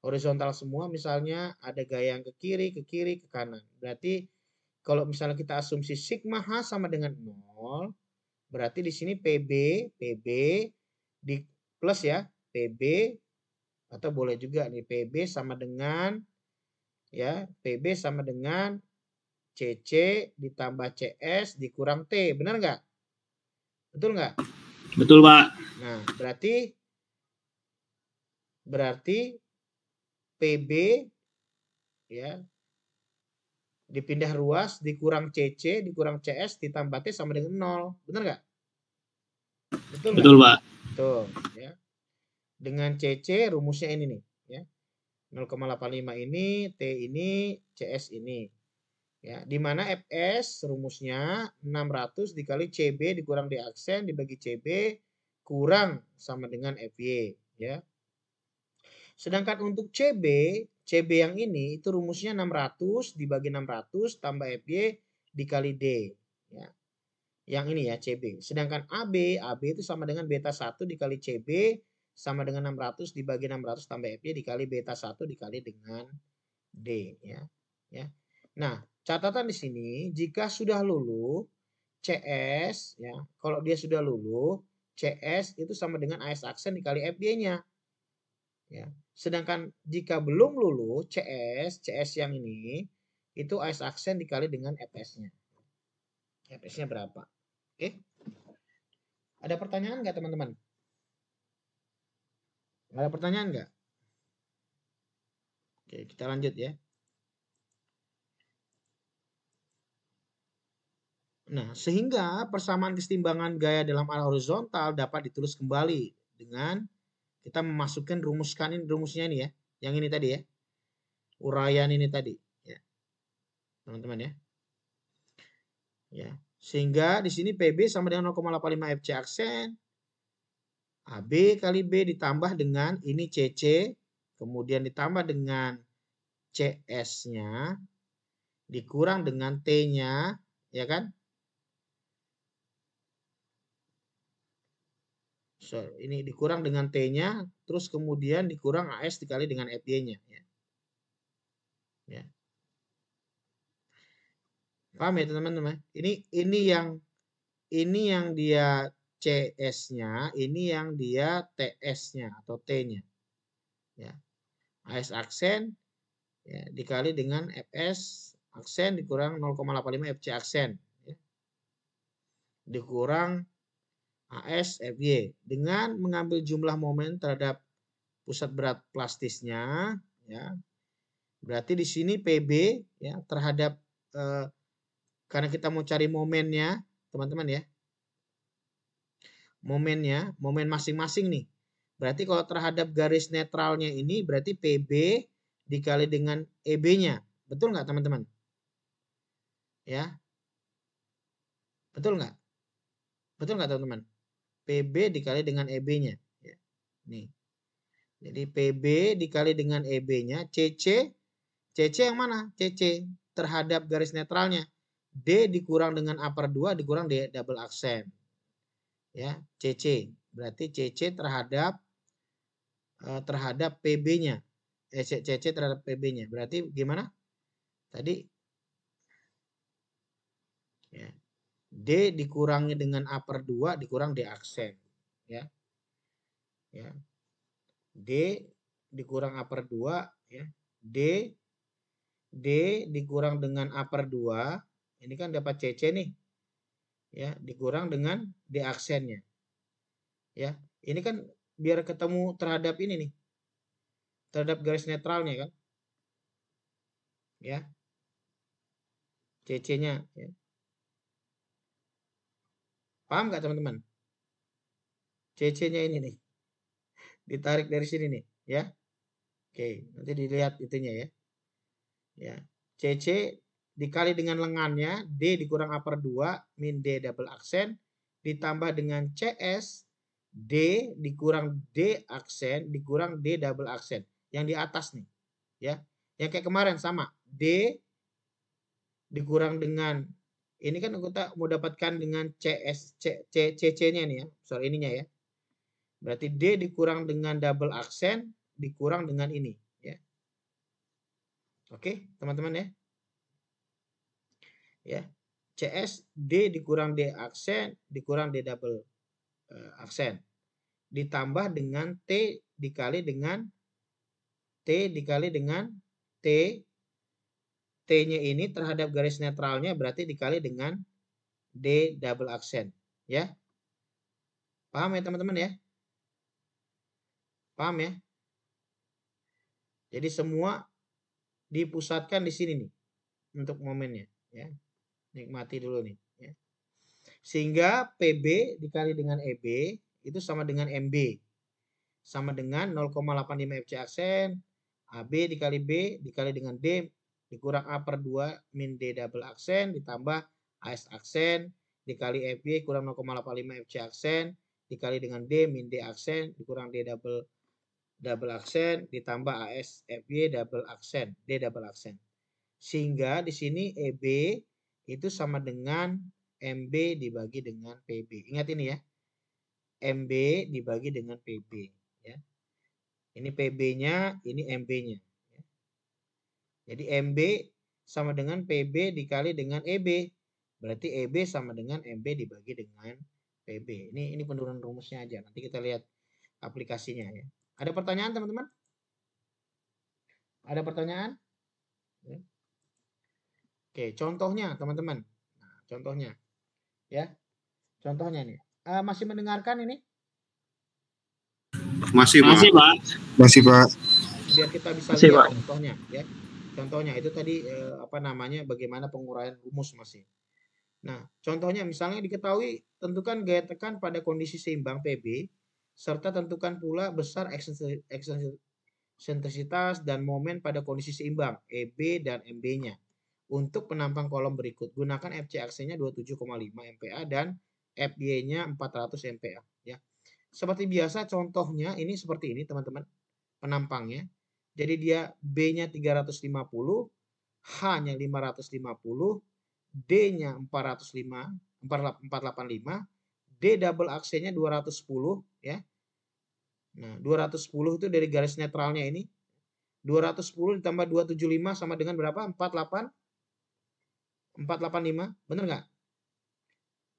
horizontal semua misalnya ada gaya yang ke kiri, ke kiri, ke kanan. Berarti kalau misalnya kita asumsi sigma H sama dengan 0, berarti di sini PB, PB di plus ya, PB atau boleh juga nih PB sama dengan ya, PB sama dengan CC ditambah CS dikurang T. Benar nggak? Betul nggak? Betul, Pak. Nah, berarti berarti PB ya dipindah ruas dikurang CC dikurang CS ditambah T sama dengan 0. Benar nggak? Betul, Betul Pak. Betul, ya. Dengan CC rumusnya ini nih, ya. 0,85 ini, T ini, CS ini. Ya, di mana Fs rumusnya 600 dikali CB dikurang di aksen dibagi CB kurang sama dengan FY. Ya. Sedangkan untuk CB, CB yang ini itu rumusnya 600 dibagi 600 tambah FY dikali D. Ya. Yang ini ya CB. Sedangkan AB, AB itu sama dengan beta 1 dikali CB sama dengan 600 dibagi 600 tambah FY dikali beta 1 dikali dengan D. Ya. ya. Nah, Catatan di sini, jika sudah lulu CS ya, kalau dia sudah lulu CS itu sama dengan AS aksen dikali FD-nya. Ya. Sedangkan jika belum lulu CS, CS yang ini itu AS aksen dikali dengan FS-nya. FS-nya berapa? Oke. Ada pertanyaan nggak teman-teman? Ada pertanyaan nggak? Oke, kita lanjut ya. Nah, sehingga persamaan kesetimbangan gaya dalam arah horizontal dapat ditulis kembali dengan kita memasukkan rumus kanin rumusnya ini ya, yang ini tadi ya. Uraian ini tadi ya. Teman-teman ya. Ya, sehingga di sini PB sama dengan 0,85 FC aksen AB kali B ditambah dengan ini CC kemudian ditambah dengan CS-nya dikurang dengan T-nya ya kan? so, ini dikurang dengan T-nya, terus kemudian dikurang AS dikali dengan FY-nya. Ya. ya. Paham ya teman-teman? Ya? Ini ini yang ini yang dia CS-nya, ini yang dia TS-nya atau T-nya. Ya. AS aksen ya, dikali dengan FS aksen dikurang 0,85 FC aksen. Ya. Dikurang AS FY dengan mengambil jumlah momen terhadap pusat berat plastisnya ya. Berarti di sini PB ya terhadap eh, karena kita mau cari momennya, teman-teman ya. Momennya, momen masing-masing nih. Berarti kalau terhadap garis netralnya ini berarti PB dikali dengan EB-nya. Betul nggak teman-teman? Ya. Betul nggak? Betul nggak teman-teman? PB dikali dengan EB-nya. Ya. Nih. Jadi PB dikali dengan EB-nya, CC, CC yang mana? CC terhadap garis netralnya. D dikurang dengan A per 2 dikurang D double aksen. Ya, CC. Berarti CC terhadap e, terhadap PB-nya. Eh, CC terhadap PB-nya. Berarti gimana? Tadi ya, D dikurangi dengan A per 2 dikurang D aksen. Ya. ya. D dikurang A per 2. Ya. D, D dikurang dengan A per 2. Ini kan dapat CC nih. Ya, dikurang dengan D aksennya. Ya, ini kan biar ketemu terhadap ini nih. Terhadap garis netralnya kan. Ya. CC-nya. Ya. Paham nggak teman-teman? CC-nya ini nih. Ditarik dari sini nih, ya. Oke, nanti dilihat itunya ya. Ya, CC dikali dengan lengannya, D dikurang upper 2, min D double aksen, ditambah dengan CS, D dikurang D aksen, dikurang D double aksen. Yang di atas nih, ya. Yang kayak kemarin sama, D dikurang dengan ini kan kita mau dapatkan dengan CS, C, C, C nya nih ya. Sorry, ininya ya. Berarti D dikurang dengan double aksen, dikurang dengan ini. ya. Oke, teman-teman ya. Ya, CS D dikurang D aksen, dikurang D double uh, aksen. Ditambah dengan T dikali dengan T dikali dengan T T-nya ini terhadap garis netralnya berarti dikali dengan D double aksen. Ya. Paham ya teman-teman ya? Paham ya? Jadi semua dipusatkan di sini nih untuk momennya ya. Nikmati dulu nih ya. Sehingga PB dikali dengan EB itu sama dengan MB. Sama dengan 0,85 FC aksen AB dikali B dikali dengan D dikurang A per 2 min D double aksen ditambah AS aksen dikali FY kurang 0,85 FC aksen dikali dengan D min D aksen dikurang D double double aksen ditambah AS FY double aksen D double aksen sehingga di sini EB itu sama dengan MB dibagi dengan PB. Ingat ini ya. MB dibagi dengan PB ya. Ini PB-nya, ini MB-nya. Jadi MB sama dengan PB dikali dengan EB. Berarti EB sama dengan MB dibagi dengan PB. Ini ini penurunan rumusnya aja. Nanti kita lihat aplikasinya ya. Ada pertanyaan teman-teman? Ada pertanyaan? Ya. Oke, contohnya teman-teman. Nah, contohnya. Ya. Contohnya nih. Uh, masih mendengarkan ini? Masih, Pak. Masih, Pak. Masih, Pak. Biar kita bisa Masih, lihat Pak. contohnya, ya. Contohnya itu tadi eh, apa namanya bagaimana penguraian rumus masih. Ya. Nah, contohnya misalnya diketahui tentukan gaya tekan pada kondisi seimbang PB serta tentukan pula besar eksentrisitas dan momen pada kondisi seimbang EB dan MB-nya. Untuk penampang kolom berikut, gunakan fcx nya 27,5 MPa dan FY-nya 400 MPa ya. Seperti biasa contohnya ini seperti ini teman-teman penampangnya jadi dia B-nya 350, H-nya 550, D-nya 405, 485, D double AC-nya 210 ya. Nah, 210 itu dari garis netralnya ini. 210 ditambah 275 sama dengan berapa? 48 485, benar nggak?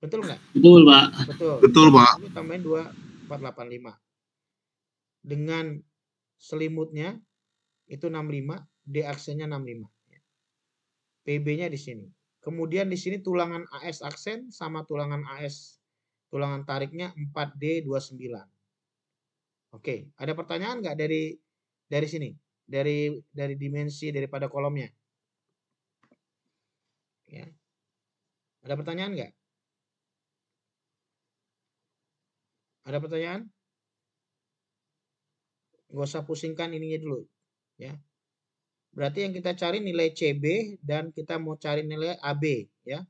Betul nggak? Betul, Pak. Betul. Betul, Pak. Ini tambahin 2485. Dengan selimutnya itu 65, D aksennya 65. Ya. PB-nya di sini. Kemudian di sini tulangan AS aksen sama tulangan AS tulangan tariknya 4D29. Oke, ada pertanyaan nggak dari dari sini? Dari dari dimensi daripada kolomnya? Ya. Ada pertanyaan nggak? Ada pertanyaan? Gak usah pusingkan ininya dulu ya. Berarti yang kita cari nilai CB dan kita mau cari nilai AB ya.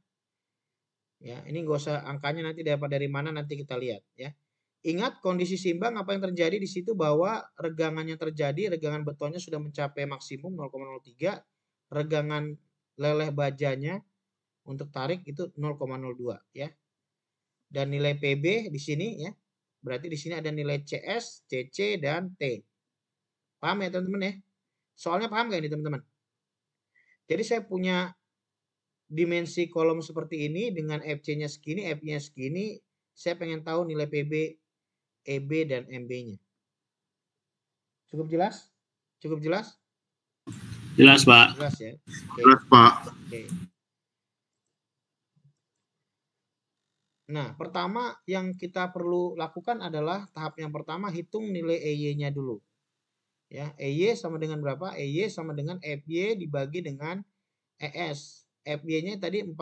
Ya, ini nggak usah angkanya nanti dapat dari mana nanti kita lihat ya. Ingat kondisi simbang apa yang terjadi di situ bahwa regangannya terjadi, regangan betonnya sudah mencapai maksimum 0,03, regangan leleh bajanya untuk tarik itu 0,02 ya. Dan nilai PB di sini ya. Berarti di sini ada nilai CS, CC dan T. Paham ya teman-teman ya? Soalnya paham gak ini teman-teman? Jadi saya punya dimensi kolom seperti ini dengan FC-nya segini, F-nya segini. Saya pengen tahu nilai PB, EB, dan MB-nya. Cukup jelas? Cukup jelas? Jelas, Pak. Jelas ya? Okay. Jelas, Pak. Okay. Nah, pertama yang kita perlu lakukan adalah tahap yang pertama hitung nilai EY-nya dulu ya EY sama dengan berapa EY sama dengan FY dibagi dengan ES FY-nya tadi 400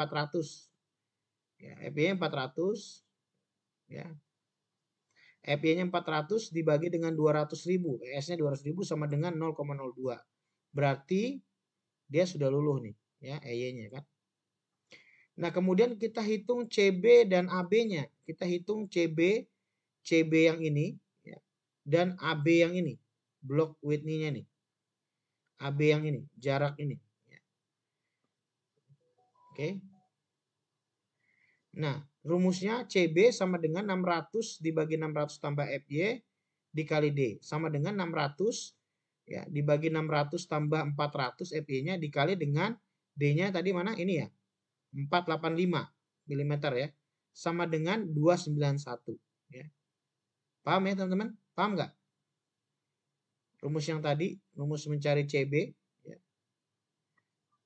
ya FY 400 ya FY-nya 400 dibagi dengan ribu ES-nya ribu sama dengan 0,02 berarti dia sudah luluh nih ya EY-nya kan Nah, kemudian kita hitung CB dan AB-nya. Kita hitung CB, CB yang ini, ya, dan AB yang ini blok Whitney-nya nih. AB yang ini, jarak ini. Ya. Oke. Okay. Nah, rumusnya CB sama dengan 600 dibagi 600 tambah FY dikali D. Sama dengan 600 ya dibagi 600 tambah 400 FY-nya dikali dengan D-nya tadi mana? Ini ya. 485 mm ya. Sama dengan 291 ya. Paham ya teman-teman? Paham nggak? rumus yang tadi, rumus mencari CB. Ya.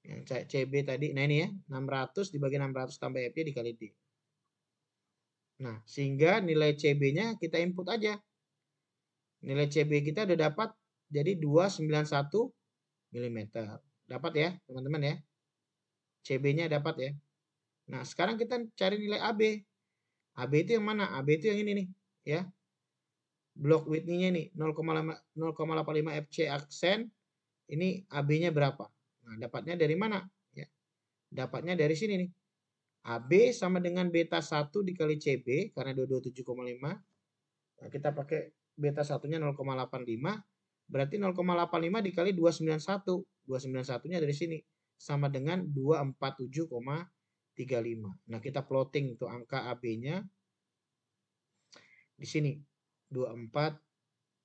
Yang CB tadi, nah ini ya, 600 dibagi 600 tambah fp dikali D. Nah, sehingga nilai CB-nya kita input aja. Nilai CB kita udah dapat, jadi 291 mm. Dapat ya, teman-teman ya. CB-nya dapat ya. Nah, sekarang kita cari nilai AB. AB itu yang mana? AB itu yang ini nih, ya. Block width-nya ini 0,85 FC aksen. Ini AB-nya berapa? Nah, dapatnya dari mana? Ya. Dapatnya dari sini nih. AB sama dengan beta 1 dikali CB karena 227,5. Nah, kita pakai beta satunya 0,85 berarti 0,85 dikali 291. 291-nya dari sini sama dengan 247,35. Nah, kita plotting itu angka AB-nya di sini. 24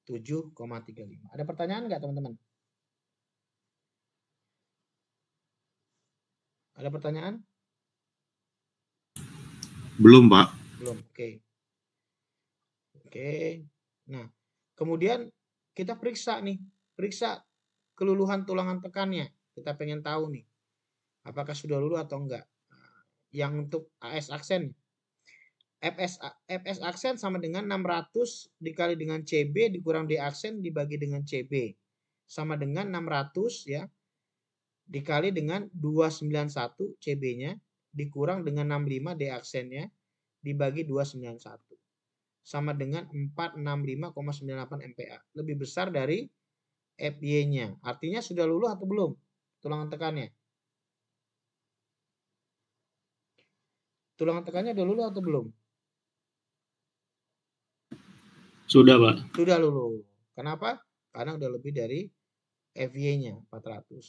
7,35. Ada pertanyaan nggak teman-teman? Ada pertanyaan? Belum, Pak. Belum, oke. Okay. Oke. Okay. Nah, kemudian kita periksa nih, periksa keluluhan tulangan tekannya. Kita pengen tahu nih, apakah sudah lulu atau enggak. Nah, yang untuk AS aksen, FS FS aksen sama dengan 600 dikali dengan CB dikurang D aksen dibagi dengan CB sama dengan 600 ya dikali dengan 291 CB-nya dikurang dengan 65 D aksennya dibagi 291 sama dengan 465,98 MPa lebih besar dari FY-nya artinya sudah luluh atau belum tulangan tekannya tulangan tekannya sudah luluh atau belum Sudah, Pak. Sudah lulu. Kenapa? Karena udah lebih dari FY-nya 400.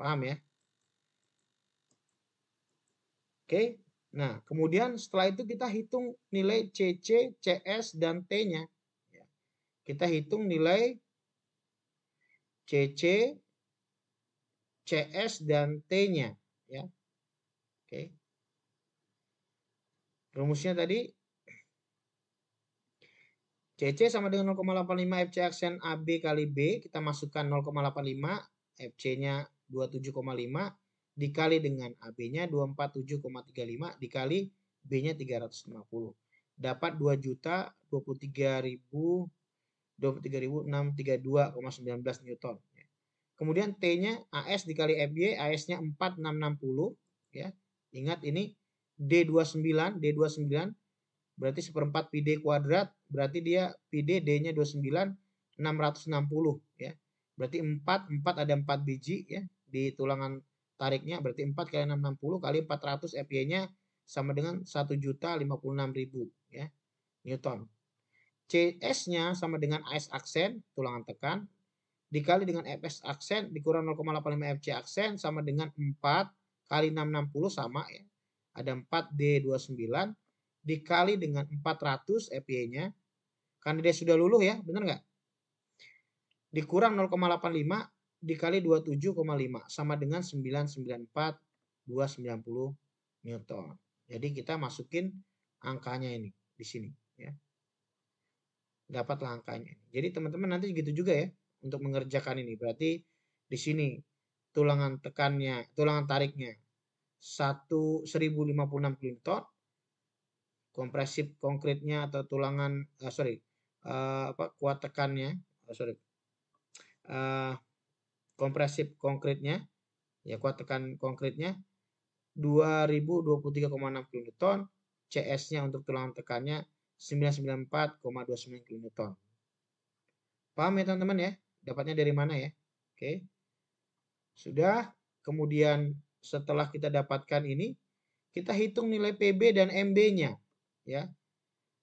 Paham ya? Oke. Nah, kemudian setelah itu kita hitung nilai CC, CS, dan T-nya. Ya. Kita hitung nilai CC, CS, dan T-nya. Ya. Oke. Rumusnya tadi CC sama dengan 0,85 FC aksen AB kali B. Kita masukkan 0,85 FC-nya 27,5 dikali dengan AB-nya 247,35 dikali B-nya 350. Dapat 2 juta 23.000 23.632,19 Newton. Kemudian T-nya AS dikali FY, AS-nya 4660 ya. Ingat ini D29, D29 berarti seperempat pi d kuadrat, berarti dia pi d d-nya 29, 660 ya. Berarti 4, 4 ada 4 biji ya di tulangan tariknya, berarti 4 kali 660 kali 400 FY-nya sama dengan 1 juta 56 ribu ya Newton. CS-nya sama dengan AS aksen, tulangan tekan, dikali dengan FS aksen, dikurang 0,85 FC aksen, sama dengan 4 kali 660 sama ya. Ada 4D29 dikali dengan 400 epa nya Karena dia sudah luluh ya, benar nggak? Dikurang 0,85 dikali 27,5 sama dengan 994 290 Newton. Jadi kita masukin angkanya ini di sini ya. dapat angkanya. Jadi teman-teman nanti gitu juga ya untuk mengerjakan ini. Berarti di sini tulangan tekannya, tulangan tariknya 1056 kilonewton kompresif konkretnya atau tulangan uh, sorry uh, apa kuat tekannya uh, sorry uh, kompresif konkretnya ya kuat tekan konkretnya 2023,6 kN CS-nya untuk tulangan tekannya 994,29 kN paham ya teman-teman ya dapatnya dari mana ya oke sudah kemudian setelah kita dapatkan ini kita hitung nilai PB dan MB-nya ya.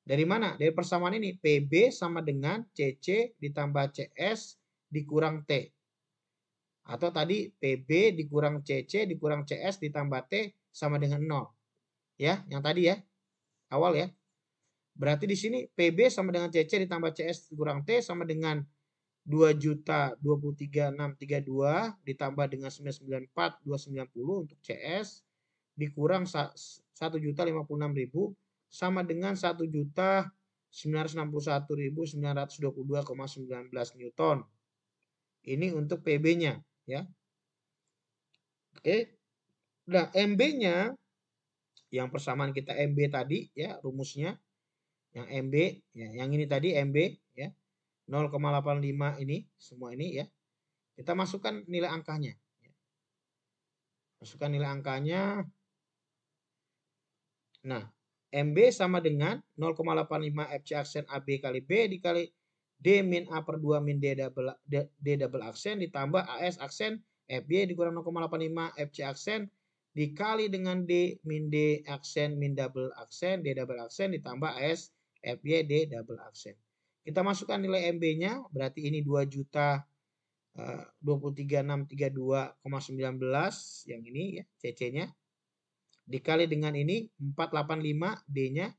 Dari mana? Dari persamaan ini. PB sama dengan CC ditambah CS dikurang T. Atau tadi PB dikurang CC dikurang CS ditambah T sama dengan 0. Ya, yang tadi ya. Awal ya. Berarti di sini PB sama dengan CC ditambah CS dikurang T sama dengan 2 juta 23632 ditambah dengan 994290 untuk CS dikurang 1 juta sama dengan 1.961.922,19 Newton. Ini untuk PB-nya ya. Oke. Nah, MB-nya yang persamaan kita MB tadi ya rumusnya yang MB ya, yang ini tadi MB ya 0,85 ini semua ini ya. Kita masukkan nilai angkanya masukkan nilai angkanya. Nah, MB sama dengan 0,85 FC aksen AB kali B dikali D min A per 2 min D double, D, D double aksen ditambah AS aksen FB dikurang 0,85 FC aksen dikali dengan D min D aksen min double aksen D double aksen ditambah AS FY D double aksen. Kita masukkan nilai MB-nya berarti ini 2 juta eh, uh, 23632,19 yang ini ya CC-nya dikali dengan ini 485 D-nya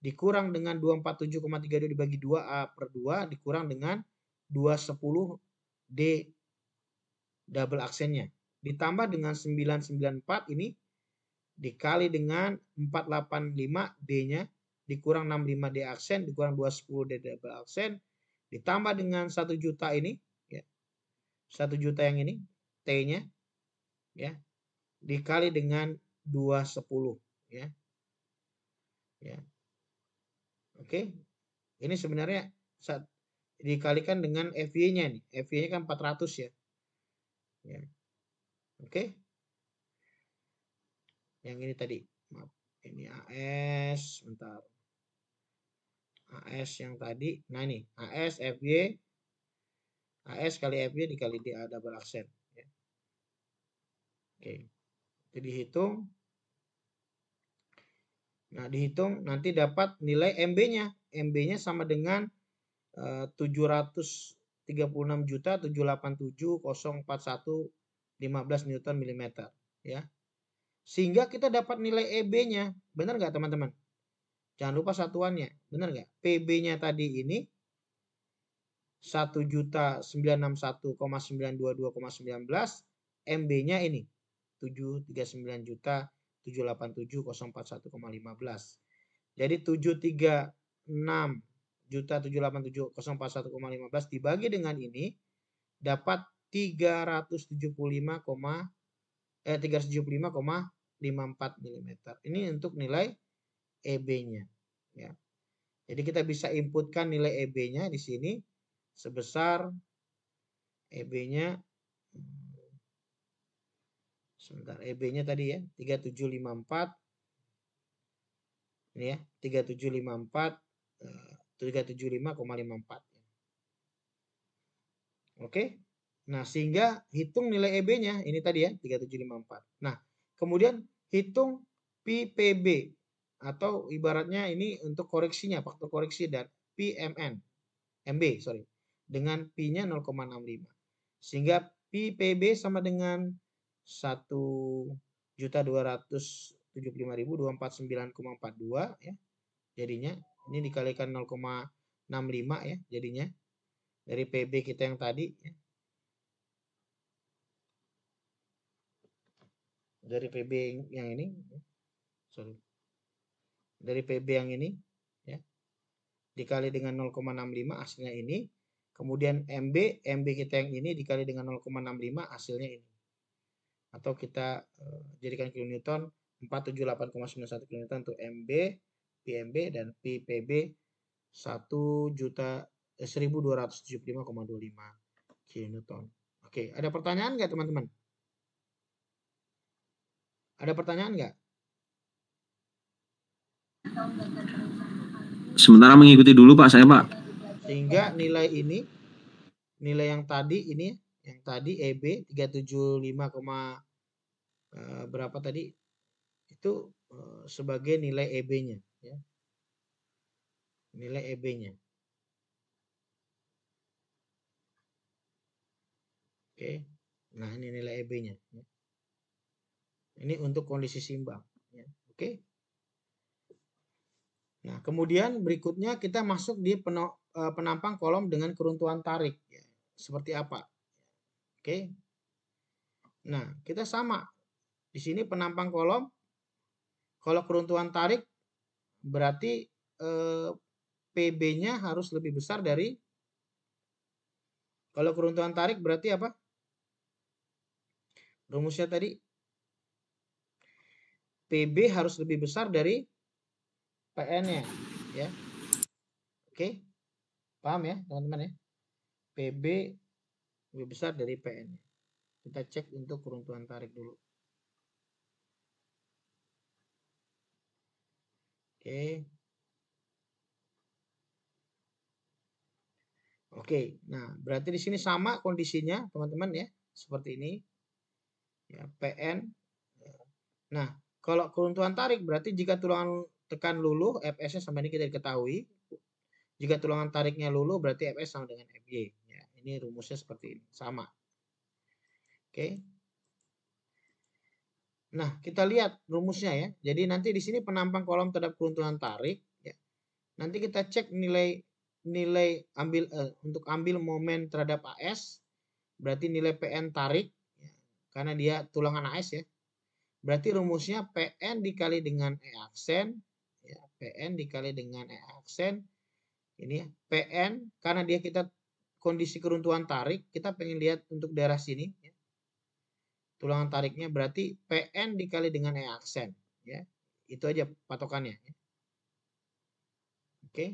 dikurang dengan 247,32 dibagi 2 A per 2 dikurang dengan 210 D double aksennya. Ditambah dengan 994 ini dikali dengan 485 D-nya dikurang 65 D aksen dikurang 210 D double aksen ditambah dengan 1 juta ini ya. 1 juta yang ini T-nya ya dikali dengan 210 ya. Ya. Oke. Ini sebenarnya saat dikalikan dengan FY-nya nih. FY-nya kan 400 ya. Ya. Oke. Yang ini tadi. Maaf. Ini AS, bentar. AS yang tadi. Nah ini AS FY AS kali FY dikali DA double aksen ya. Oke. Okay. Jadi hitung. Nah, dihitung nanti dapat nilai MB-nya. MB-nya sama dengan eh, uh, 736 juta 787 15 Newton milimeter ya. Sehingga kita dapat nilai EB-nya. Benar nggak teman-teman? Jangan lupa satuannya. Benar nggak? PB-nya tadi ini 1.961,922,19. MB-nya ini 739 juta 787041,15. Jadi 736 juta 787041,15 dibagi dengan ini dapat 375, eh 375,54 mm. Ini untuk nilai EB-nya ya. Jadi kita bisa inputkan nilai EB-nya di sini sebesar EB-nya hmm, sebentar EB-nya tadi ya 3754 ini ya 3754 375,54 eh, oke nah sehingga hitung nilai EB-nya ini tadi ya 3754 nah kemudian hitung PPB atau ibaratnya ini untuk koreksinya faktor koreksi dan PMN MB sorry dengan P-nya 0,65 sehingga PPB sama dengan 1.275.249,42 ya. Jadinya ini dikalikan 0,65 ya jadinya dari PB kita yang tadi ya. Dari PB yang ini ya. sorry. Dari PB yang ini ya. Dikali dengan 0,65 hasilnya ini. Kemudian MB, MB kita yang ini dikali dengan 0,65 hasilnya ini atau kita eh, jadikan kilonewton 478,91 kilonewton untuk MB, PMB dan PPB 1 juta eh, 1275,25 kilonewton. Oke, ada pertanyaan nggak teman-teman? Ada pertanyaan nggak? Sementara mengikuti dulu Pak saya Pak. Sehingga nilai ini, nilai yang tadi ini yang tadi EB 375, eh, berapa tadi itu eh, sebagai nilai EB-nya ya. Nilai EB-nya. Oke. Nah, ini nilai EB-nya ya. Ini untuk kondisi simbang ya. Oke. Nah, kemudian berikutnya kita masuk di eh, penampang kolom dengan keruntuhan tarik ya. Seperti apa? Oke. Nah, kita sama. Di sini penampang kolom. Kalau keruntuhan tarik berarti eh, PB-nya harus lebih besar dari kalau keruntuhan tarik berarti apa? Rumusnya tadi PB harus lebih besar dari PN-nya, ya. Oke. Paham ya, teman-teman ya? PB lebih besar dari PN. Kita cek untuk keruntuhan tarik dulu. Oke. Oke, nah berarti di sini sama kondisinya teman-teman ya, seperti ini. Ya, PN. Nah, kalau keruntuhan tarik berarti jika tulangan tekan luluh, FS-nya sama ini kita diketahui. Jika tulangan tariknya luluh berarti FS sama dengan FY. Ini rumusnya seperti ini, sama. Oke. Nah, kita lihat rumusnya ya. Jadi nanti di sini penampang kolom terhadap keruntuhan tarik. Ya. Nanti kita cek nilai nilai ambil eh, untuk ambil momen terhadap AS. Berarti nilai PN tarik. Ya. Karena dia tulangan AS ya. Berarti rumusnya PN dikali dengan E aksen. Ya. PN dikali dengan E aksen. Ini ya. PN karena dia kita kondisi keruntuhan tarik, kita pengen lihat untuk daerah sini. Ya. Tulangan tariknya berarti PN dikali dengan E aksen. Ya. Itu aja patokannya. Ya. Oke.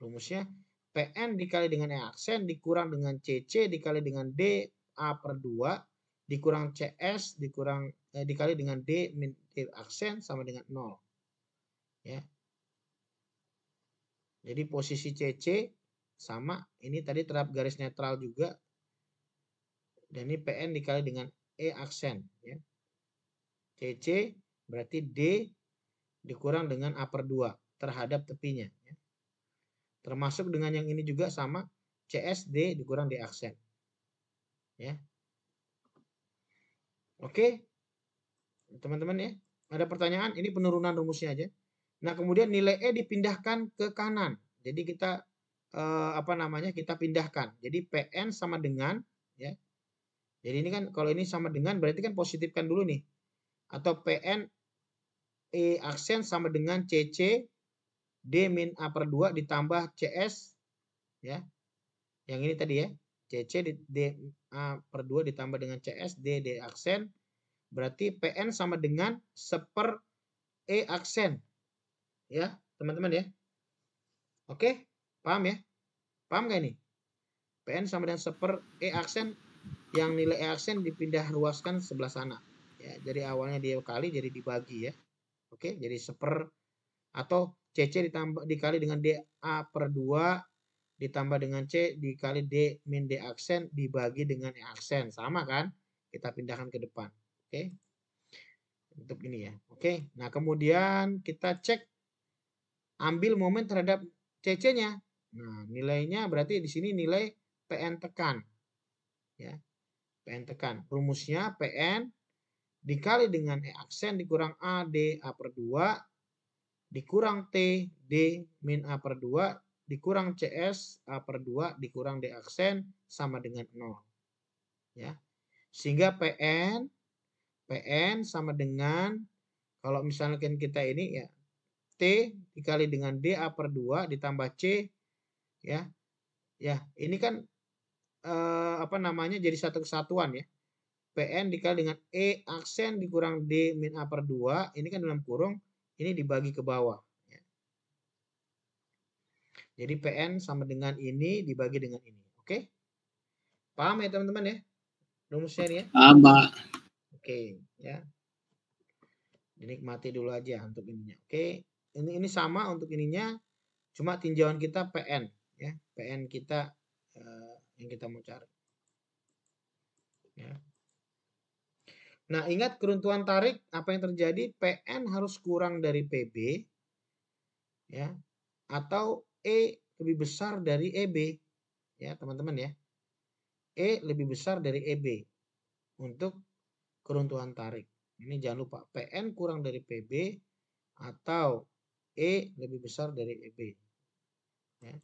Rumusnya PN dikali dengan E aksen dikurang dengan CC dikali dengan D A per 2 dikurang CS dikurang eh, dikali dengan D min D aksen sama dengan 0. Ya. Jadi posisi CC sama, ini tadi terhadap garis netral juga. Dan ini PN dikali dengan E aksen. Ya. CC berarti D dikurang dengan A per 2 terhadap tepinya. Ya. Termasuk dengan yang ini juga sama, CSD dikurang D aksen. Ya. Oke, teman-teman ya. Ada pertanyaan, ini penurunan rumusnya aja. Nah, kemudian nilai E dipindahkan ke kanan. Jadi kita eh, apa namanya kita pindahkan. Jadi PN sama dengan ya. Jadi ini kan kalau ini sama dengan berarti kan positifkan dulu nih. Atau PN E aksen sama dengan CC D min A per 2 ditambah CS ya. Yang ini tadi ya. CC D, D A per 2 ditambah dengan CS D D aksen berarti PN sama dengan seper E aksen ya teman-teman ya. Oke. Paham ya? Paham gak ini? PN sama dengan seper E aksen yang nilai E aksen dipindah ruaskan sebelah sana. Ya, jadi awalnya dia kali jadi dibagi ya. Oke, jadi seper atau CC ditambah dikali dengan DA per 2 ditambah dengan C dikali D min D aksen dibagi dengan E aksen. Sama kan? Kita pindahkan ke depan. Oke. Untuk ini ya. Oke. Nah, kemudian kita cek ambil momen terhadap CC-nya Nah, nilainya berarti di sini nilai PN tekan. Ya. PN tekan. Rumusnya PN dikali dengan E aksen dikurang A, D, A per 2, dikurang T, D, min A per 2, dikurang CS, A per 2, dikurang D aksen, sama dengan 0. Ya. Sehingga PN, PN sama dengan, kalau misalkan kita ini ya, T dikali dengan D A per 2 ditambah C ya ya ini kan eh, apa namanya jadi satu kesatuan ya PN dikali dengan E aksen dikurang D min A per 2 ini kan dalam kurung ini dibagi ke bawah ya. jadi PN sama dengan ini dibagi dengan ini oke paham ya teman-teman ya rumusnya ya paham pak oke ya. ya dinikmati dulu aja untuk ininya oke ini ini sama untuk ininya cuma tinjauan kita PN ya PN kita eh, yang kita mau cari. Ya. Nah, ingat keruntuhan tarik apa yang terjadi? PN harus kurang dari PB ya atau E lebih besar dari EB ya, teman-teman ya. E lebih besar dari EB untuk keruntuhan tarik. Ini jangan lupa PN kurang dari PB atau E lebih besar dari EB. Ya.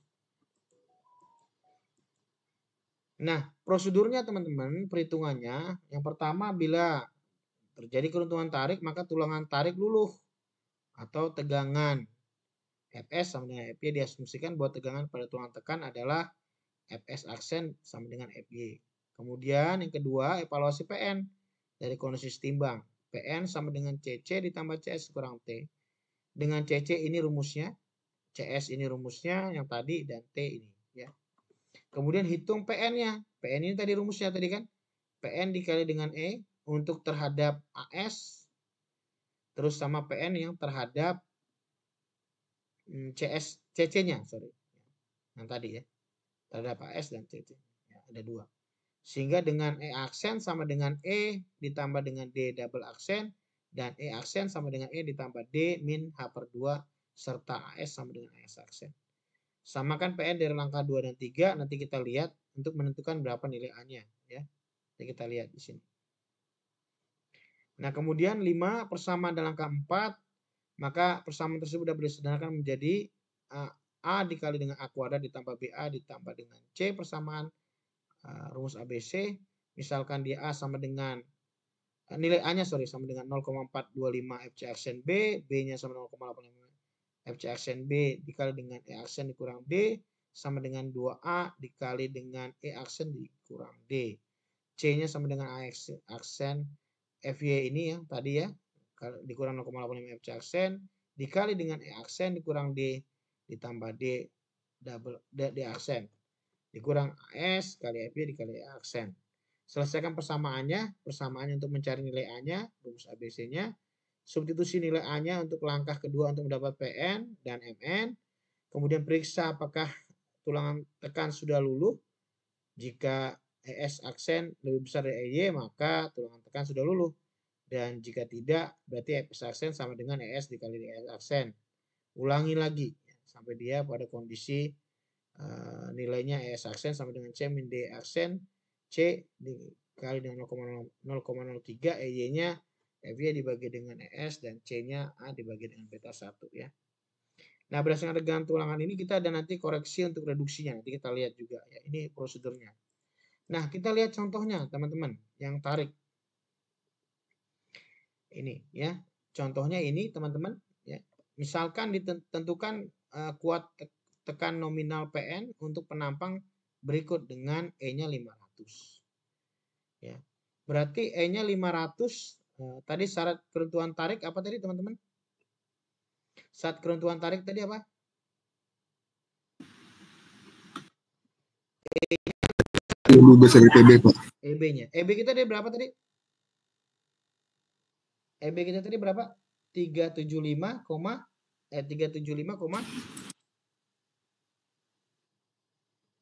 Nah, prosedurnya teman-teman, perhitungannya, yang pertama bila terjadi keruntuhan tarik, maka tulangan tarik luluh atau tegangan. Fs sama dengan Fy diasumsikan bahwa tegangan pada tulang tekan adalah Fs aksen sama dengan Fy. Kemudian yang kedua, evaluasi Pn dari kondisi setimbang. Pn sama dengan Cc ditambah Cs kurang T. Dengan Cc ini rumusnya, Cs ini rumusnya yang tadi dan T ini. ya Kemudian hitung PN-nya. PN ini tadi rumusnya tadi kan. PN dikali dengan E untuk terhadap AS. Terus sama PN yang terhadap hmm, CS, CC-nya. Sorry. Yang tadi ya. Terhadap AS dan CC. Ya, ada dua. Sehingga dengan E aksen sama dengan E ditambah dengan D double aksen. Dan E aksen sama dengan E ditambah D min H per 2 serta AS sama dengan AS aksen. Samakan PN dari langkah 2 dan 3, nanti kita lihat untuk menentukan berapa nilai A-nya. Ya. Nanti kita lihat di sini. Nah, kemudian 5 persamaan dalam langkah 4, maka persamaan tersebut sudah disederhanakan menjadi A, e, A dikali dengan A kuadrat ditambah BA ditambah dengan C persamaan uh, rumus ABC. Misalkan dia A sama dengan e, nilai A-nya sorry sama dengan 0,425 FC B, B-nya sama 0,85 FC aksen B dikali dengan E aksen dikurang D sama dengan 2A dikali dengan E aksen dikurang D. C-nya sama dengan A aksen FY ini yang tadi ya. Dikurang 0,85 FC aksen dikali dengan E aksen dikurang D ditambah D double D, D aksen. Dikurang AS kali FY dikali E aksen. Selesaikan persamaannya. Persamaannya untuk mencari nilai A-nya, rumus ABC-nya substitusi nilai A-nya untuk langkah kedua untuk mendapat PN dan MN. Kemudian periksa apakah tulangan tekan sudah luluh. Jika ES aksen lebih besar dari EY, maka tulangan tekan sudah luluh. Dan jika tidak, berarti ES aksen sama dengan ES dikali ES aksen. Ulangi lagi sampai dia pada kondisi uh, nilainya ES aksen sama dengan C min D aksen. C dikali dengan 0,03, EY-nya f dibagi dengan ES dan C-nya A dibagi dengan beta 1 ya. Nah, berdasarkan regangan tulangan ini kita ada nanti koreksi untuk reduksinya. Nanti kita lihat juga ya. Ini prosedurnya. Nah, kita lihat contohnya teman-teman yang tarik. Ini ya. Contohnya ini teman-teman ya. Misalkan ditentukan uh, kuat tekan nominal PN untuk penampang berikut dengan E-nya 500. Ya. Berarti E-nya 500 Eh, tadi syarat keruntuhan tarik apa tadi teman-teman? saat keruntuhan tarik tadi apa? besar EB Pak. EB-nya. EB e kita tadi berapa tadi? EB eh, ya. e kita tadi berapa? 375, eh 375,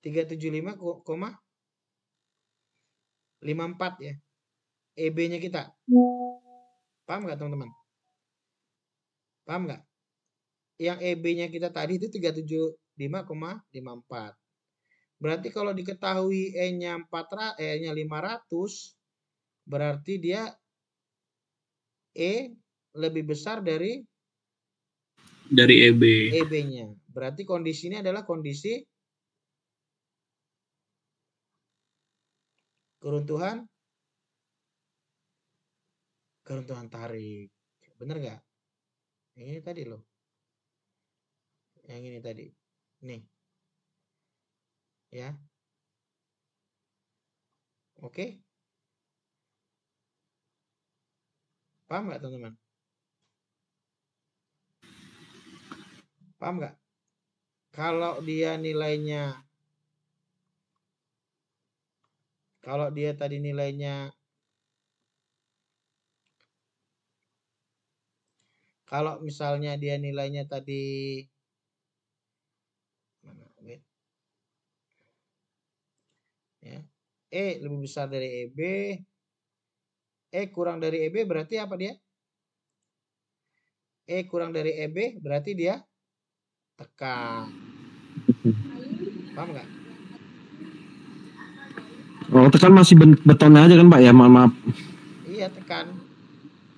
375, 54 ya. EB-nya kita. Paham nggak teman-teman? Paham nggak? Yang EB-nya kita tadi itu 375,54. Berarti kalau diketahui E-nya 400, E-nya 500, berarti dia E lebih besar dari dari EB. EB-nya. Berarti kondisinya adalah kondisi keruntuhan keruntuhan tarik. Bener gak Yang ini tadi loh. Yang ini tadi. Nih. Ya. Oke. Paham gak teman-teman? Paham gak Kalau dia nilainya kalau dia tadi nilainya Kalau misalnya dia nilainya tadi mana wait. Ya. E lebih besar dari EB. E kurang dari EB berarti apa dia? E kurang dari EB berarti dia tekan. Paham nggak? Kalau tekan masih beton aja kan Pak ya, maaf. maaf. Iya tekan.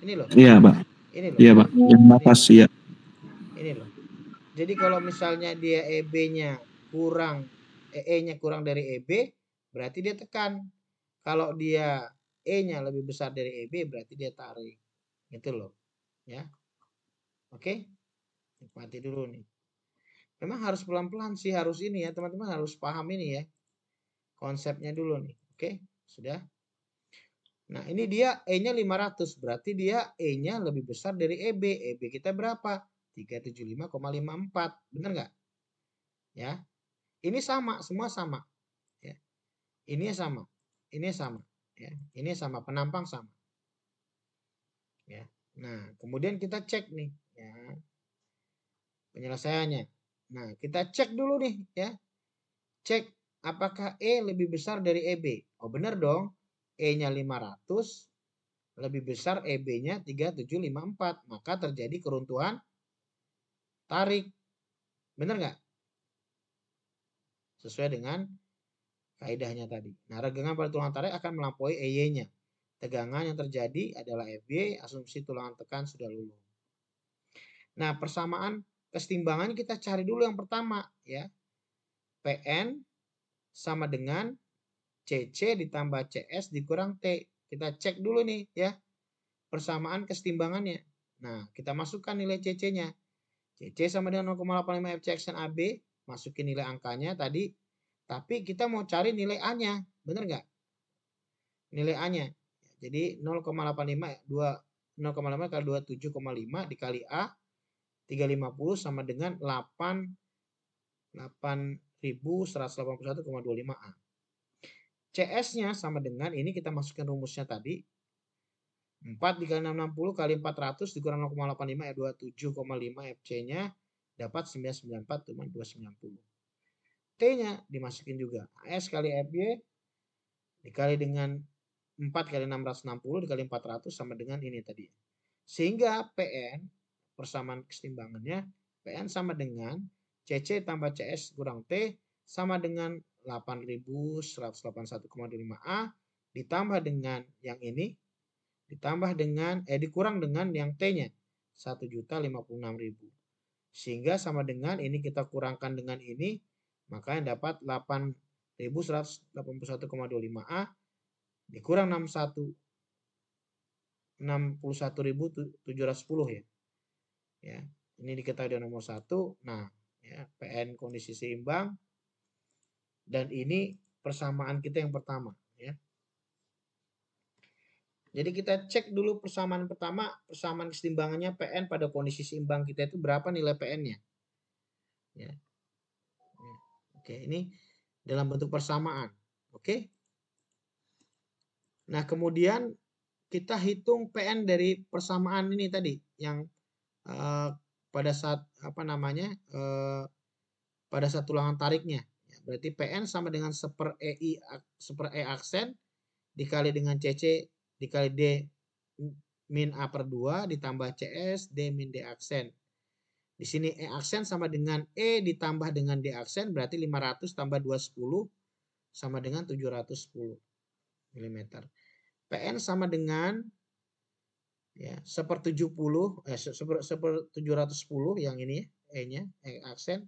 Ini loh. Iya Pak. Ini loh. Iya, Pak. Yang atas ya. Ini loh. Jadi kalau misalnya dia EB-nya kurang EE-nya kurang dari EB, berarti dia tekan. Kalau dia E-nya lebih besar dari EB, berarti dia tarik. Gitu loh. Ya. Oke. Nikmati dulu nih. Memang harus pelan-pelan sih, harus ini ya, teman-teman harus paham ini ya. Konsepnya dulu nih. Oke, sudah. Nah, ini dia E-nya 500, berarti dia E-nya lebih besar dari EB. EB kita berapa? 375,54. bener nggak? Ya. Ini sama, semua sama. Ya. Ini sama. Ini sama. Ya. Ini sama, penampang sama. Ya. Nah, kemudian kita cek nih, ya. Penyelesaiannya. Nah, kita cek dulu nih, ya. Cek apakah E lebih besar dari EB. Oh, benar dong E-nya 500 lebih besar EB-nya 3754. Maka terjadi keruntuhan tarik. Benar nggak? Sesuai dengan kaidahnya tadi. Nah, regangan pada tulang tarik akan melampaui EY-nya. Tegangan yang terjadi adalah EB asumsi tulangan tekan sudah luluh. Nah, persamaan kesetimbangan kita cari dulu yang pertama ya. PN sama dengan CC ditambah CS dikurang T. Kita cek dulu nih ya persamaan kesetimbangannya. Nah, kita masukkan nilai CC-nya. CC sama dengan 0,85 FCXN AB. Masukin nilai angkanya tadi. Tapi kita mau cari nilai A-nya. Bener nggak? Nilai A-nya. Jadi 0,85 2 kali 27,5 dikali A 350 sama dengan 8 8181,25 A. CS-nya sama dengan ini kita masukkan rumusnya tadi. 4 dikali 660 kali 400 dikurang 0,85 ya 27,5 FC-nya dapat 994,290. T-nya dimasukin juga. AS kali FY dikali dengan 4 kali 660 dikali 400 sama dengan ini tadi. Sehingga PN persamaan kesetimbangannya PN sama dengan CC tambah CS kurang T sama dengan 8181,25A ditambah dengan yang ini ditambah dengan eh dikurang dengan yang T-nya 1.056.000. Sehingga sama dengan ini kita kurangkan dengan ini maka yang dapat 8.181,25A dikurang 61 61.710 ya. Ya, ini diketahui nomor 1. Nah, ya, PN kondisi seimbang dan ini persamaan kita yang pertama ya. Jadi kita cek dulu persamaan pertama, persamaan keseimbangannya PN pada kondisi seimbang kita itu berapa nilai PN-nya. Ya. ya. Oke, ini dalam bentuk persamaan. Oke. Nah, kemudian kita hitung PN dari persamaan ini tadi yang uh, pada saat apa namanya? Uh, pada satu tulangan tariknya Berarti PN sama dengan seper EI seper E aksen dikali dengan CC dikali D min A per 2 ditambah CS D min D aksen. Di sini E aksen sama dengan E ditambah dengan D aksen berarti 500 tambah 210 sama dengan 710 mm. PN sama dengan ya seper 70 eh seper, seper 710 yang ini E-nya E aksen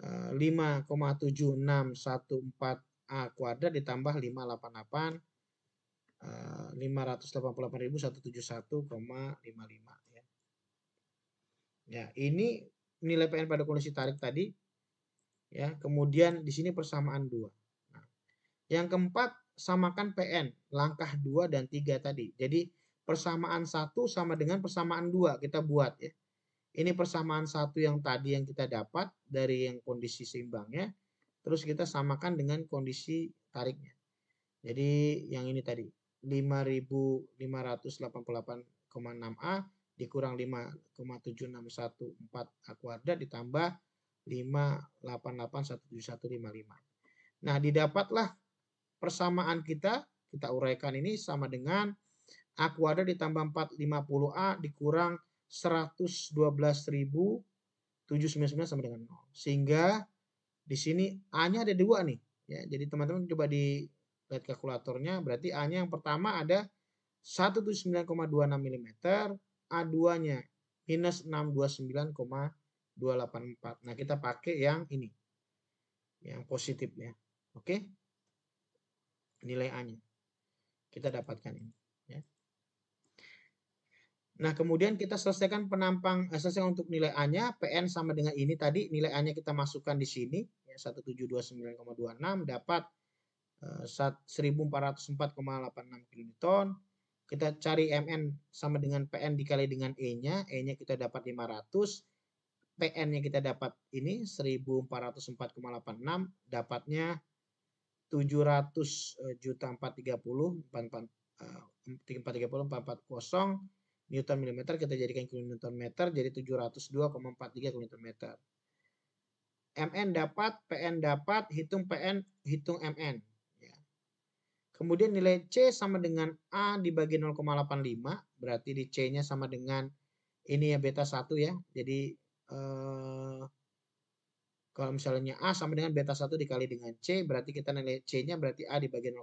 5,7614A eh, kuadrat ditambah 588 588.171,55 eh, ya. Ya, ini nilai PN pada kondisi tarik tadi. Ya, kemudian di sini persamaan 2. Nah, yang keempat samakan PN langkah 2 dan 3 tadi. Jadi persamaan 1 sama dengan persamaan 2 kita buat ya. Ini persamaan satu yang tadi yang kita dapat dari yang kondisi seimbangnya. Terus kita samakan dengan kondisi tariknya. Jadi yang ini tadi 5588,6A dikurang 5,7614 A kuadrat ditambah 588,17155. Nah, didapatlah persamaan kita, kita uraikan ini sama dengan A kuadrat ditambah 450A dikurang 112.799 sama dengan 0. Sehingga di sini A-nya ada dua nih. Ya, jadi teman-teman coba di lihat kalkulatornya. Berarti A-nya yang pertama ada 179,26 mm. A2-nya minus 629,284. Nah, kita pakai yang ini. Yang positif ya Oke. Nilai A-nya. Kita dapatkan ini. Nah, kemudian kita selesaikan penampang eh, selesai untuk nilai A-nya, PN sama dengan ini tadi, nilai A-nya kita masukkan di sini ya 1729,26 dapat eh, 1404,86 kiloton Kita cari MN sama dengan PN dikali dengan E-nya, E-nya kita dapat 500, PN-nya kita dapat ini 1404,86 dapatnya 700 eh, juta 430 44 430 440 Newton milimeter kita jadikan kilo Newton meter jadi 702,43 kilo Newton meter. MN dapat, PN dapat, hitung PN, hitung MN. Ya. Kemudian nilai C sama dengan A dibagi 0,85, berarti di C-nya sama dengan ini ya beta 1 ya. Jadi eh, kalau misalnya A sama dengan beta 1 dikali dengan C, berarti kita nilai C-nya berarti A dibagi 0,85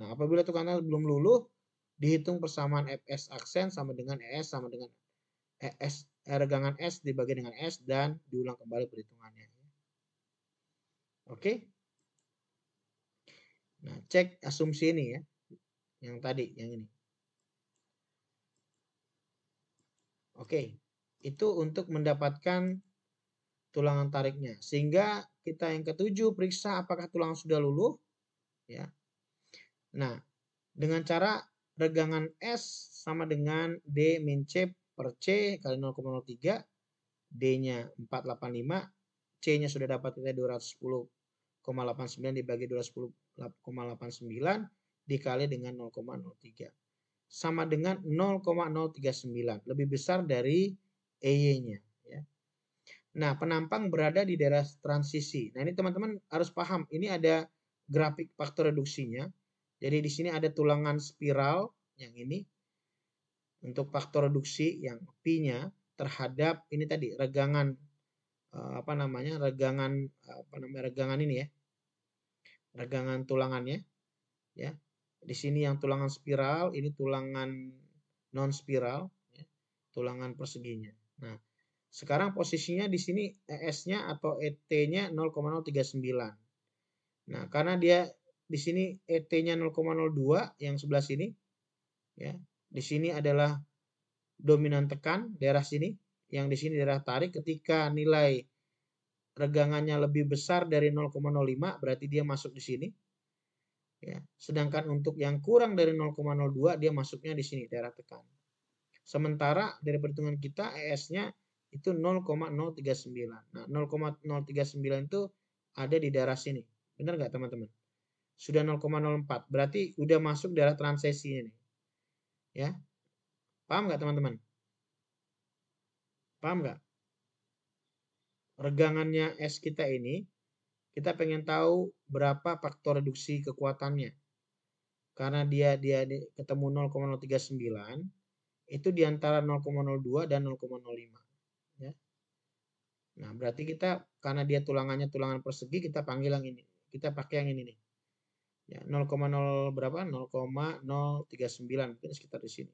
Nah, apabila tukangan belum luluh, dihitung persamaan FS e aksen sama dengan ES sama dengan ES regangan e S dibagi dengan e S dan diulang kembali perhitungannya. Oke. Nah, cek asumsi ini ya. Yang tadi, yang ini. Oke. Itu untuk mendapatkan tulangan tariknya. Sehingga kita yang ketujuh periksa apakah tulang sudah luluh ya Nah, dengan cara regangan S sama dengan D min C per C kali 0,03. D-nya 485. C-nya sudah dapat kita 210,89 dibagi 210,89 dikali dengan 0,03. Sama dengan 0,039. Lebih besar dari EY-nya. Ya. Nah, penampang berada di daerah transisi. Nah, ini teman-teman harus paham. Ini ada grafik faktor reduksinya jadi di sini ada tulangan spiral yang ini untuk faktor reduksi yang pi-nya terhadap ini tadi regangan eh, apa namanya regangan eh, apa namanya regangan ini ya regangan tulangannya ya di sini yang tulangan spiral ini tulangan non spiral ya, tulangan perseginya nah sekarang posisinya di sini ES-nya atau ET-nya 0,039 nah karena dia di sini ET-nya 0,02 yang sebelah sini. Ya, di sini adalah dominan tekan daerah sini, yang di sini daerah tarik ketika nilai regangannya lebih besar dari 0,05 berarti dia masuk di sini. Ya, sedangkan untuk yang kurang dari 0,02 dia masuknya di sini daerah tekan. Sementara dari perhitungan kita ES-nya itu 0,039. Nah, 0,039 itu ada di daerah sini. Benar nggak teman-teman? sudah 0,04 berarti udah masuk daerah transisi ini ya paham nggak teman-teman paham nggak regangannya S kita ini kita pengen tahu berapa faktor reduksi kekuatannya karena dia dia ketemu 0,039 itu di antara 0,02 dan 0,05 ya nah berarti kita karena dia tulangannya tulangan persegi kita panggil yang ini kita pakai yang ini nih ya 0,0 berapa 0,039 mungkin sekitar di sini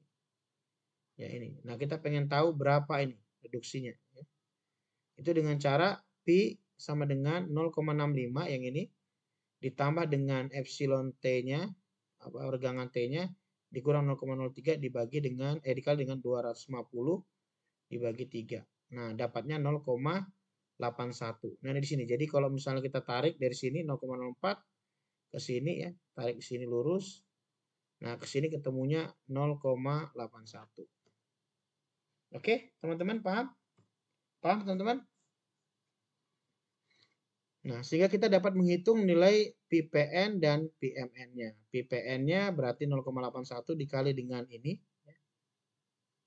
ya ini nah kita pengen tahu berapa ini reduksinya ya. itu dengan cara pi sama dengan 0,65 yang ini ditambah dengan epsilon t-nya apa regangan t-nya dikurang 0,03 dibagi dengan eh dikali dengan 250 dibagi 3. Nah, dapatnya 0,81. Nah, di sini. Jadi kalau misalnya kita tarik dari sini ke sini ya, tarik ke sini lurus. Nah, ke sini ketemunya 0,81. Oke, teman-teman paham? Paham teman-teman? Nah, sehingga kita dapat menghitung nilai PPN dan PMN-nya. PPN-nya berarti 0,81 dikali dengan ini.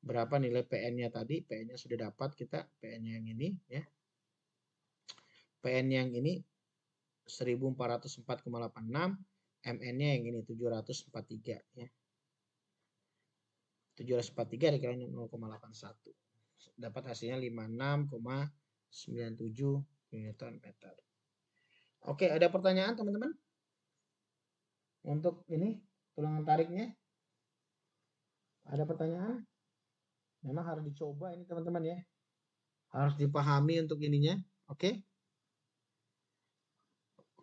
Berapa nilai PN-nya tadi? PN-nya sudah dapat kita, PN nya yang ini ya. PN yang ini 1404,86 MN-nya yang ini 743 ya. 743 dikali 0,81. Dapat hasilnya 56,97 Newton meter. Oke, ada pertanyaan teman-teman? Untuk ini tulangan tariknya? Ada pertanyaan? Memang harus dicoba ini teman-teman ya. Harus dipahami untuk ininya. Oke.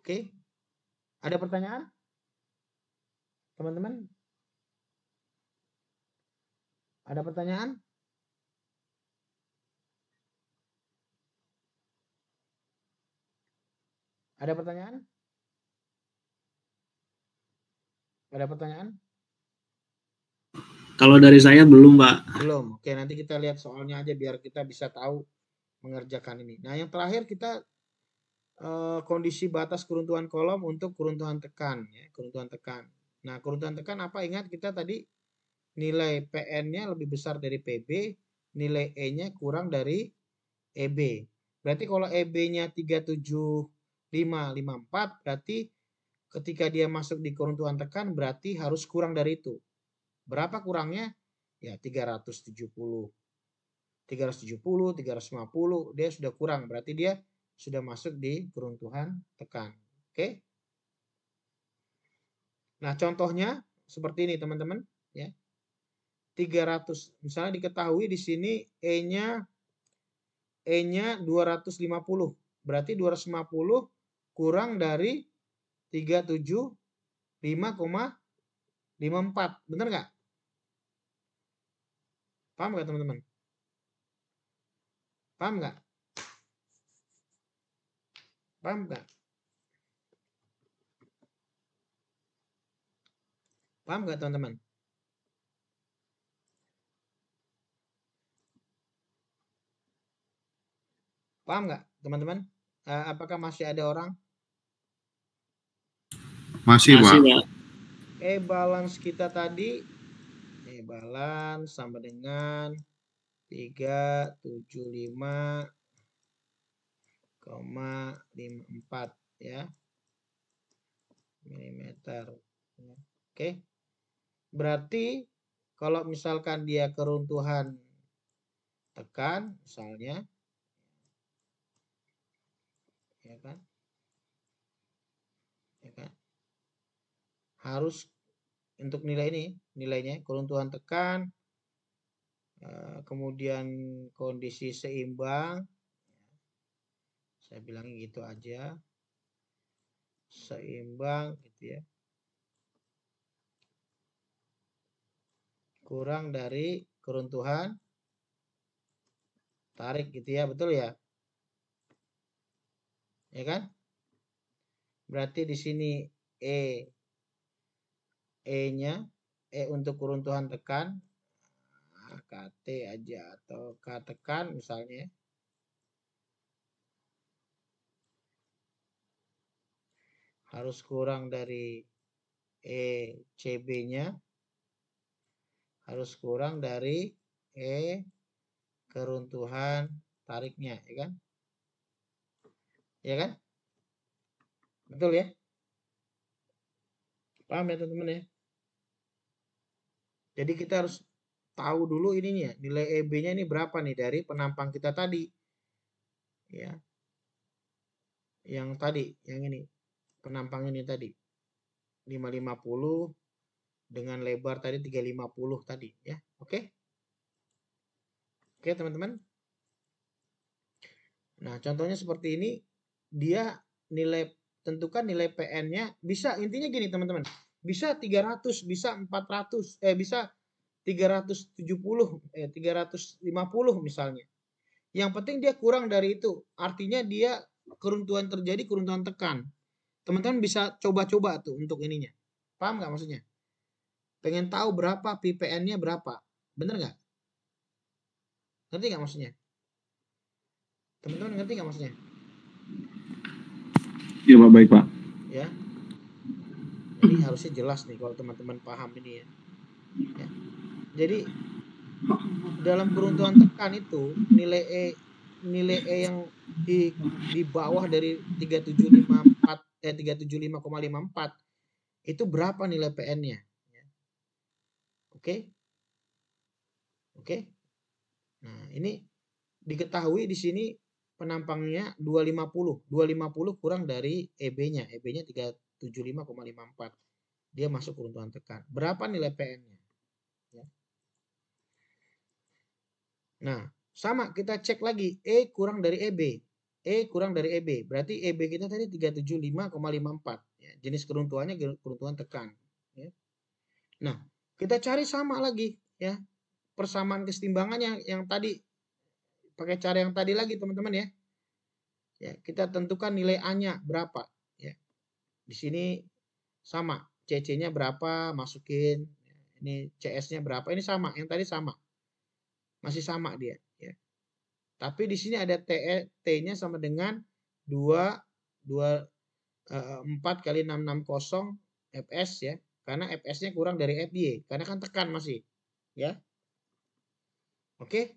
Oke. Ada pertanyaan? Teman-teman? Ada pertanyaan? Ada pertanyaan? Ada pertanyaan? Kalau dari saya belum, Pak. Belum. Oke, nanti kita lihat soalnya aja biar kita bisa tahu mengerjakan ini. Nah, yang terakhir kita Eh, kondisi batas keruntuhan kolom untuk keruntuhan tekan ya, keruntuhan tekan. Nah, keruntuhan tekan apa? Ingat kita tadi nilai PN-nya lebih besar dari PB, nilai E-nya kurang dari EB. Berarti kalau EB-nya 37554 berarti ketika dia masuk di keruntuhan tekan berarti harus kurang dari itu. Berapa kurangnya? Ya 370. 370, 350 dia sudah kurang. Berarti dia sudah masuk di keruntuhan tekan. Oke. Nah, contohnya seperti ini, teman-teman, ya. 300. Misalnya diketahui di sini E-nya E-nya 250. Berarti 250 kurang dari 375,54. Benar nggak? Paham nggak, teman-teman? Paham nggak? Paham gak? Paham gak teman-teman? Paham gak teman-teman? Uh, apakah masih ada orang? Masih, Pak. Masih, eh, balance kita tadi. Eh, balance sama dengan 375 0,54 ya milimeter ya. oke berarti kalau misalkan dia keruntuhan tekan misalnya ya kan ya kan harus untuk nilai ini nilainya keruntuhan tekan eh, kemudian kondisi seimbang saya bilang gitu aja seimbang gitu ya kurang dari keruntuhan tarik gitu ya betul ya ya kan berarti di sini e e nya e untuk keruntuhan tekan KT aja atau K tekan misalnya ya. harus kurang dari ecb nya harus kurang dari E keruntuhan tariknya, ya kan? Ya kan? Betul ya? Paham ya teman-teman ya? Jadi kita harus tahu dulu ininya, nilai EB-nya ini berapa nih dari penampang kita tadi. Ya. Yang tadi, yang ini penampang ini tadi 550 dengan lebar tadi 350 tadi ya oke oke teman-teman nah contohnya seperti ini dia nilai tentukan nilai PN-nya bisa intinya gini teman-teman bisa 300 bisa 400 eh bisa 370 eh 350 misalnya yang penting dia kurang dari itu artinya dia keruntuhan terjadi keruntuhan tekan teman-teman bisa coba-coba tuh untuk ininya. Paham nggak maksudnya? Pengen tahu berapa PPN-nya berapa. Bener nggak? Ngerti nggak maksudnya? Teman-teman ngerti nggak maksudnya? Iya Pak, baik Pak. Ya. Jadi harusnya jelas nih kalau teman-teman paham ini ya. ya. Jadi dalam peruntuhan tekan itu nilai E nilai E yang di, di bawah dari 375 eh 375,54 itu berapa nilai PN-nya? Ya. Oke? Okay? Oke? Okay? Nah, ini diketahui di sini penampangnya 250. 250 kurang dari EB-nya. EB-nya 375,54. Dia masuk keruntuhan tekan. Berapa nilai PN-nya? Ya. Nah, sama kita cek lagi E kurang dari EB. E kurang dari EB. Berarti EB kita tadi 375,54. Ya, jenis keruntuhannya keruntuhan tekan. Ya. Nah, kita cari sama lagi ya persamaan kesetimbangannya yang tadi pakai cara yang tadi lagi teman-teman ya. Ya, kita tentukan nilai A-nya berapa ya. Di sini sama, CC-nya berapa masukin. Ya. Ini CS-nya berapa? Ini sama, yang tadi sama. Masih sama dia. Tapi di sini ada eh, T-nya sama dengan 2, 2 4 kali 660 FS ya. Karena FS-nya kurang dari FY. Karena kan tekan masih. Ya. Oke.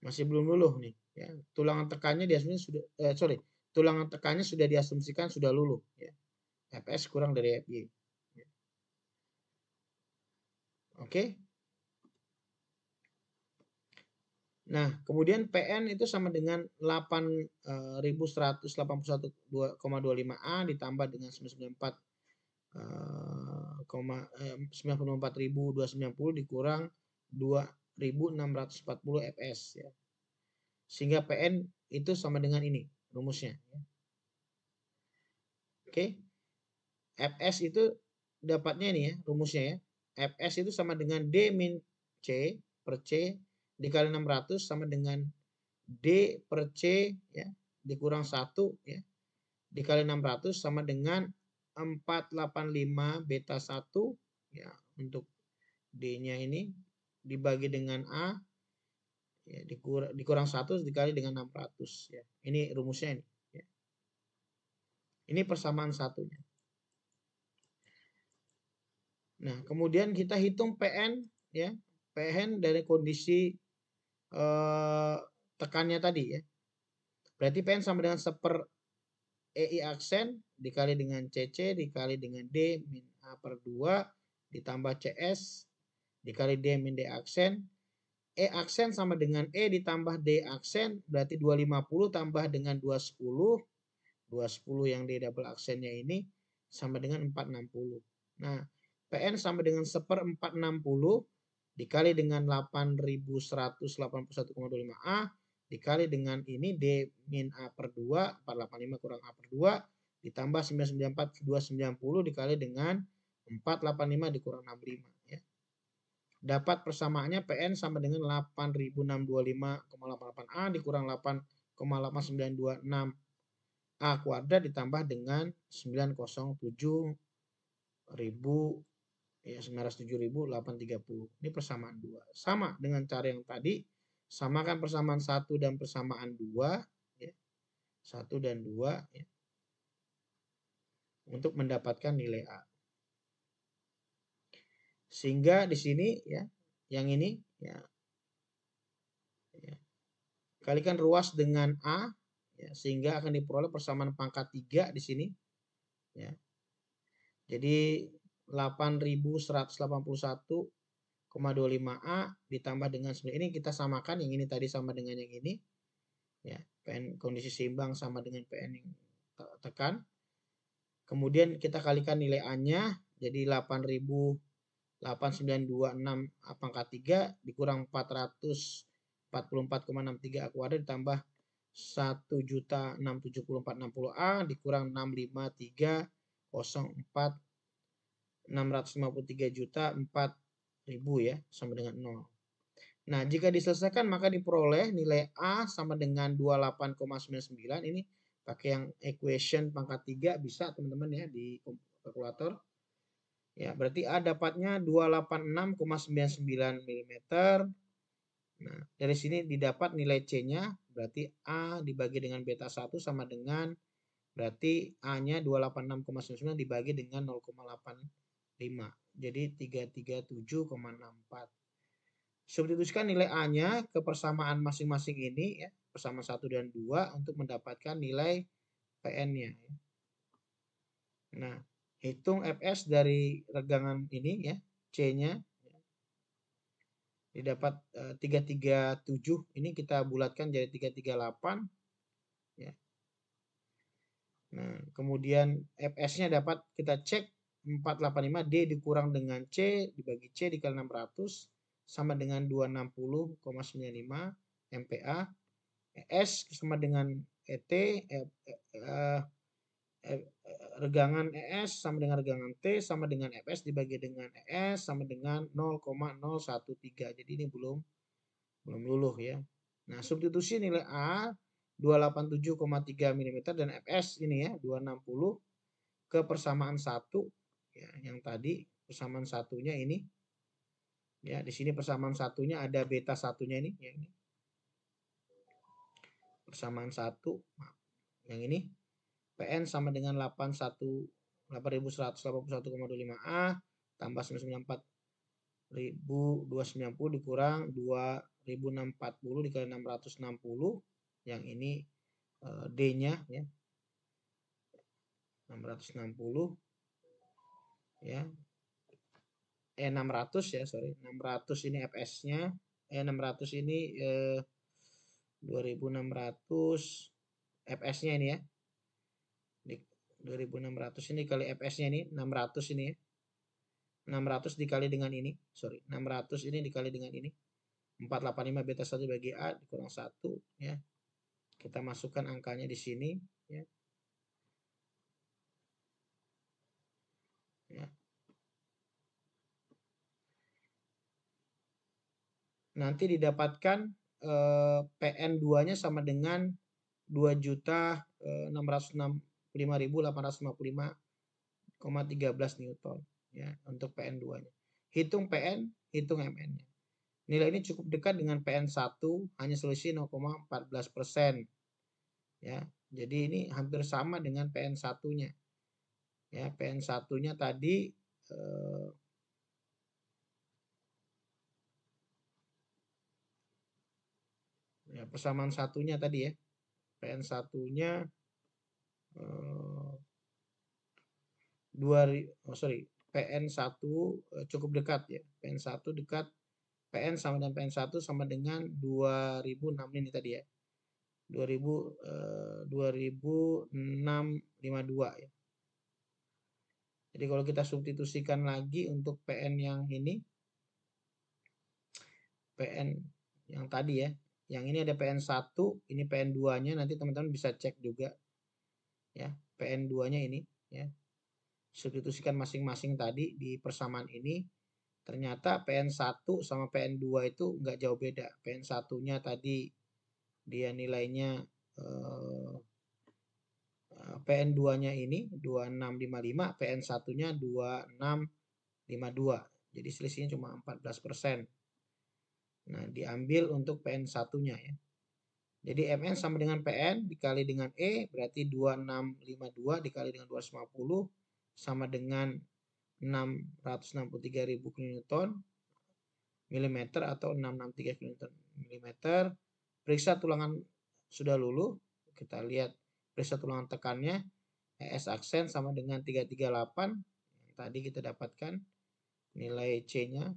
Masih belum luluh nih. Ya. Tulangan tekannya diasumsikan sudah, eh, sorry. Tulangan tekannya sudah diasumsikan sudah luluh. Ya. FS kurang dari FY. Ya. Oke. Okay. Nah, kemudian PN itu sama dengan 8.181,25 eh, A ditambah dengan 994 94.290 eh, eh, dikurang 2.640 FS ya. Sehingga PN itu sama dengan ini rumusnya. Ya. Oke. FS itu dapatnya ini ya rumusnya ya. FS itu sama dengan D min C per C dikali 600 sama dengan D per C ya dikurang 1 ya dikali 600 sama dengan 485 beta 1 ya untuk D-nya ini dibagi dengan A ya dikurang, dikurang 1 dikali dengan 600 ya. Ini rumusnya ini ya. Ini persamaan satunya. Nah, kemudian kita hitung PN ya. PN dari kondisi eh, tekannya tadi ya. Berarti PN sama dengan seper EI aksen dikali dengan CC dikali dengan D min A per 2 ditambah CS dikali D min D aksen. E aksen sama dengan E ditambah D aksen berarti 250 tambah dengan 210. 210 yang D double aksennya ini sama dengan 460. Nah, PN sama dengan seper 460 dikali dengan 8181,25A dikali dengan ini D min A per 2 485 kurang A per 2 ditambah 994290 dikali dengan 485 dikurang 65 ya. Dapat persamaannya PN sama dengan 8625,88A dikurang 8,8926 A kuadrat ditambah dengan 907 ribu ya 907.830 ini persamaan dua sama dengan cara yang tadi samakan persamaan satu dan persamaan dua ya. satu dan dua ya. untuk mendapatkan nilai A sehingga di sini ya yang ini ya, ya kalikan ruas dengan A ya, sehingga akan diperoleh persamaan pangkat tiga di sini ya jadi 8181,25A ditambah dengan 9. Ini kita samakan yang ini tadi sama dengan yang ini. Ya, PN kondisi seimbang sama dengan PN yang tekan. Kemudian kita kalikan nilai A-nya jadi 8.8926 pangkat 3 dikurang 444,63 A kuadrat ditambah 1.67460A dikurang 04 653 juta 4 ribu ya sama dengan 0. Nah jika diselesaikan maka diperoleh nilai A sama dengan 28,99 ini pakai yang equation pangkat 3 bisa teman-teman ya di kalkulator. Ya, berarti A dapatnya 286,99 mm. Nah, dari sini didapat nilai C-nya, berarti A dibagi dengan beta 1 sama dengan, berarti A-nya 286,99 dibagi dengan 0,8 5. Jadi 337,64. Substitusikan nilai A-nya ke persamaan masing-masing ini ya, persamaan 1 dan 2 untuk mendapatkan nilai PN-nya. Ya. Nah, hitung FS dari regangan ini ya, C-nya. Ya. Didapat e, eh, 337, ini kita bulatkan jadi 338. Ya. Nah, kemudian FS-nya dapat kita cek 485 D dikurang dengan C dibagi C dikali 600 sama dengan 260,95 MPa. S sama dengan ET e, eh, eh, eh, regangan ES sama dengan regangan T sama dengan FS e dibagi dengan ES sama dengan 0,013. Jadi ini belum belum luluh ya. Nah, substitusi nilai A 287,3 mm dan FS ini ya 260 ke persamaan 1 ya, yang tadi persamaan satunya ini ya di sini persamaan satunya ada beta satunya ini yang ini persamaan satu yang ini PN sama dengan 81 8181,25 A tambah 994.290 dikurang 2640 dikali 660 yang ini eh, D-nya ya 660 ya e eh, 600 ya sorry 600 ini fs-nya e 600 ini e, 2600 fs-nya ini ya 2600 ini kali fs-nya ini 600 ini ya 600 dikali dengan ini sorry 600 ini dikali dengan ini 485 beta 1 bagi A kurang 1 ya kita masukkan angkanya di sini ya nanti didapatkan eh, PN2-nya sama dengan 2.665.855,13 eh, Newton ya untuk PN2-nya. Hitung PN, hitung MN-nya. Nilai ini cukup dekat dengan PN1, hanya selisih 0,14%. persen Ya, jadi ini hampir sama dengan PN1-nya. Ya, PN1-nya tadi eh, ya persamaan satunya tadi ya PN satunya eh, oh sorry PN 1 eh, cukup dekat ya PN satu dekat PN sama dengan PN satu sama dengan 2006 ini tadi ya 2000 eh, 2652 ya jadi kalau kita substitusikan lagi untuk PN yang ini PN yang tadi ya yang ini ada PN1, ini PN2-nya nanti teman-teman bisa cek juga. Ya, PN2-nya ini ya. Substitusikan masing-masing tadi di persamaan ini. Ternyata PN1 sama PN2 itu enggak jauh beda. PN1-nya tadi dia nilainya eh, PN2-nya ini 2655, PN1-nya 2652. Jadi selisihnya cuma 14 Nah, diambil untuk PN satunya ya. Jadi MN sama dengan PN dikali dengan E berarti 2652 dikali dengan 250 sama dengan 663.000 kN mm atau 663 kN mm. Periksa tulangan sudah lulu. Kita lihat periksa tulangan tekannya. ES aksen sama dengan 338 yang tadi kita dapatkan nilai C-nya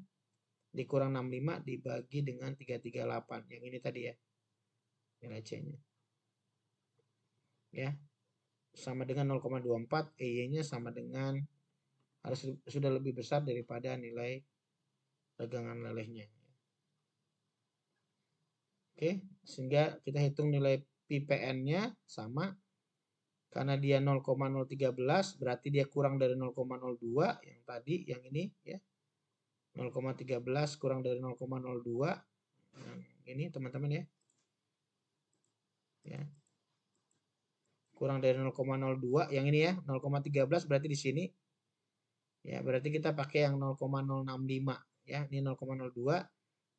dikurang 65 dibagi dengan 338 yang ini tadi ya nilai C-nya ya sama dengan 0,24 EY-nya e sama dengan harus sudah lebih besar daripada nilai tegangan lelehnya Oke, sehingga kita hitung nilai PPN-nya sama karena dia 0,013 berarti dia kurang dari 0,02 yang tadi yang ini ya 0,13 kurang dari 0,02. Nah, ini teman-teman ya. Ya. Kurang dari 0,02 yang ini ya, 0,13 berarti di sini. Ya, berarti kita pakai yang 0,065 ya. Ini 0,02,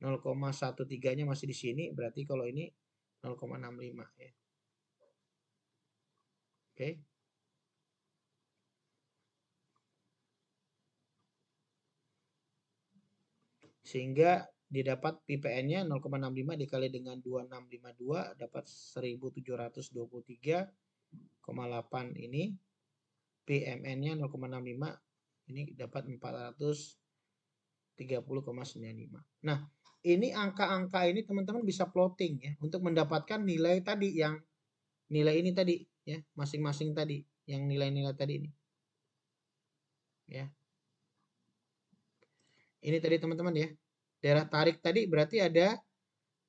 0,13-nya masih di sini, berarti kalau ini 0,65 ya. Oke. Okay. sehingga didapat PPN-nya 0,65 dikali dengan 2652 dapat 1723,8 ini PMN-nya 0,65 ini dapat 430,95. Nah, ini angka-angka ini teman-teman bisa plotting ya untuk mendapatkan nilai tadi yang nilai ini tadi ya, masing-masing tadi yang nilai-nilai tadi ini. Ya, ini tadi teman-teman ya. Daerah tarik tadi berarti ada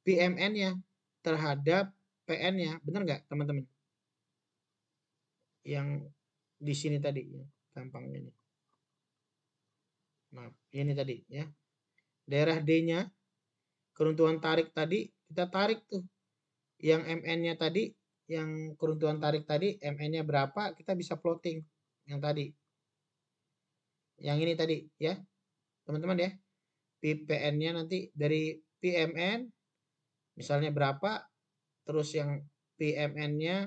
PMN-nya terhadap PN-nya. Benar nggak teman-teman? Yang di sini tadi ya, gampang ini. Nah, ini tadi ya. Daerah D-nya keruntuhan tarik tadi kita tarik tuh. Yang MN-nya tadi, yang keruntuhan tarik tadi, MN-nya berapa, kita bisa plotting yang tadi. Yang ini tadi ya, teman-teman ya. PPN-nya nanti dari PMN misalnya berapa terus yang PMN-nya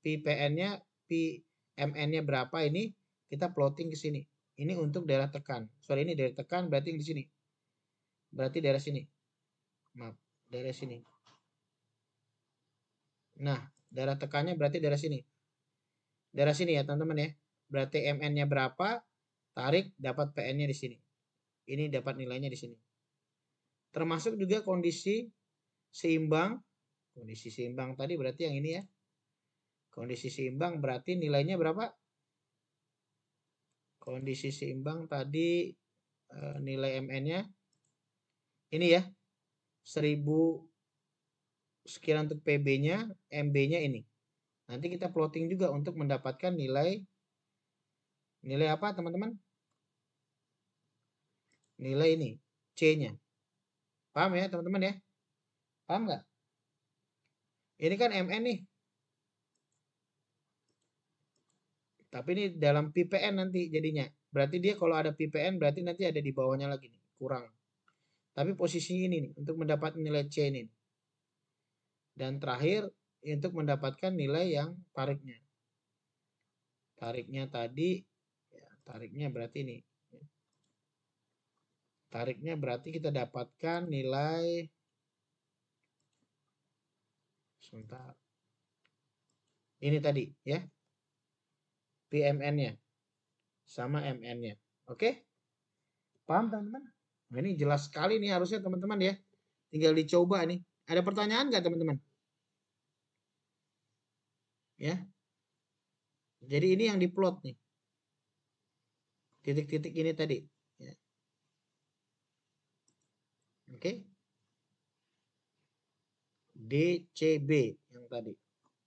PPN-nya PMN-nya berapa ini kita plotting ke sini. Ini untuk daerah tekan. soal ini daerah tekan berarti di sini. Berarti daerah sini. Maaf, daerah sini. Nah, daerah tekannya berarti daerah sini. Daerah sini ya teman-teman ya. Berarti MN-nya berapa, tarik dapat PN-nya di sini. Ini dapat nilainya di sini. Termasuk juga kondisi seimbang. Kondisi seimbang tadi berarti yang ini ya. Kondisi seimbang berarti nilainya berapa? Kondisi seimbang tadi eh, nilai MN-nya ini ya. 1000 sekian untuk PB-nya, MB-nya ini. Nanti kita plotting juga untuk mendapatkan nilai nilai apa teman-teman? nilai ini C-nya. Paham ya teman-teman ya? Paham nggak? Ini kan MN nih. Tapi ini dalam PPN nanti jadinya. Berarti dia kalau ada PPN berarti nanti ada di bawahnya lagi nih, kurang. Tapi posisi ini nih untuk mendapat nilai C ini. Dan terakhir untuk mendapatkan nilai yang tariknya. Tariknya tadi ya, tariknya berarti ini Tariknya berarti kita dapatkan nilai sebentar. Ini tadi ya. PMN-nya sama MN-nya. Oke? Paham teman-teman? Nah, ini jelas sekali nih harusnya teman-teman ya. Tinggal dicoba nih. Ada pertanyaan nggak teman-teman? Ya. Jadi ini yang diplot nih. Titik-titik ini tadi. Oke. DCB yang tadi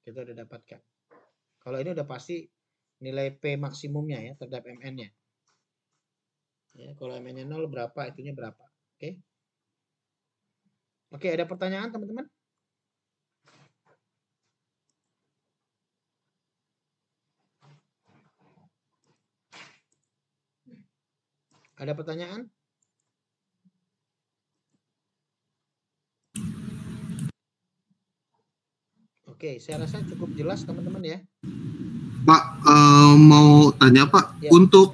kita udah dapatkan. Kalau ini udah pasti nilai P maksimumnya ya terhadap MN-nya. Ya, kalau MN-nya 0 berapa, itunya berapa. Oke. Oke, ada pertanyaan teman-teman? Ada pertanyaan? Oke, saya rasa cukup jelas teman-teman ya. Pak uh, mau tanya Pak ya, untuk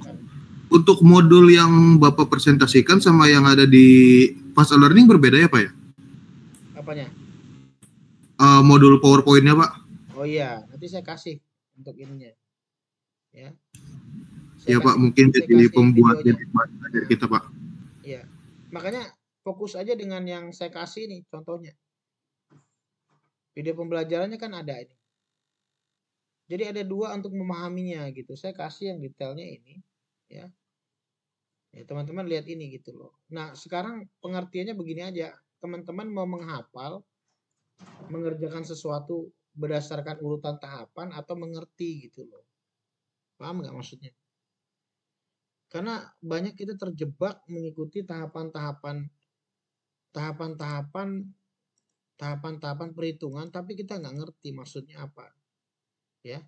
untuk modul yang Bapak presentasikan sama yang ada di Fast Learning berbeda ya Pak ya? Apanya? Uh, modul powerpointnya, Pak. Oh iya, nanti saya kasih untuk ininya. Ya. Saya ya kasih, Pak, mungkin jadi pembuat jadi kita Pak. Iya. Makanya fokus aja dengan yang saya kasih nih contohnya. Video pembelajarannya kan ada ini. Jadi ada dua untuk memahaminya gitu. Saya kasih yang detailnya ini ya. Ya teman-teman lihat ini gitu loh. Nah sekarang pengertiannya begini aja. Teman-teman mau menghafal, mengerjakan sesuatu berdasarkan urutan tahapan atau mengerti gitu loh. Paham nggak maksudnya? Karena banyak kita terjebak mengikuti tahapan-tahapan tahapan-tahapan tahapan-tahapan perhitungan tapi kita nggak ngerti maksudnya apa ya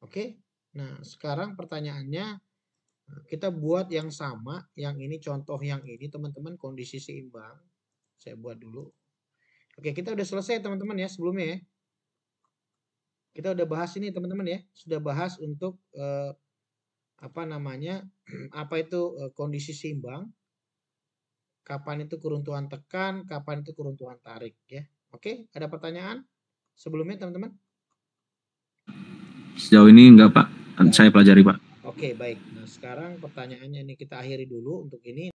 oke nah sekarang pertanyaannya eh, kita buat yang sama yang ini contoh yang ini teman-teman kondisi seimbang saya buat dulu oke kita udah selesai teman-teman ya sebelumnya ya kita udah bahas ini teman-teman ya sudah bahas untuk eh, apa namanya apa itu eh, kondisi seimbang kapan itu keruntuhan tekan, kapan itu keruntuhan tarik ya. Oke, ada pertanyaan sebelumnya teman-teman? Sejauh ini enggak Pak, saya pelajari Pak. Oke baik, nah sekarang pertanyaannya ini kita akhiri dulu untuk ini.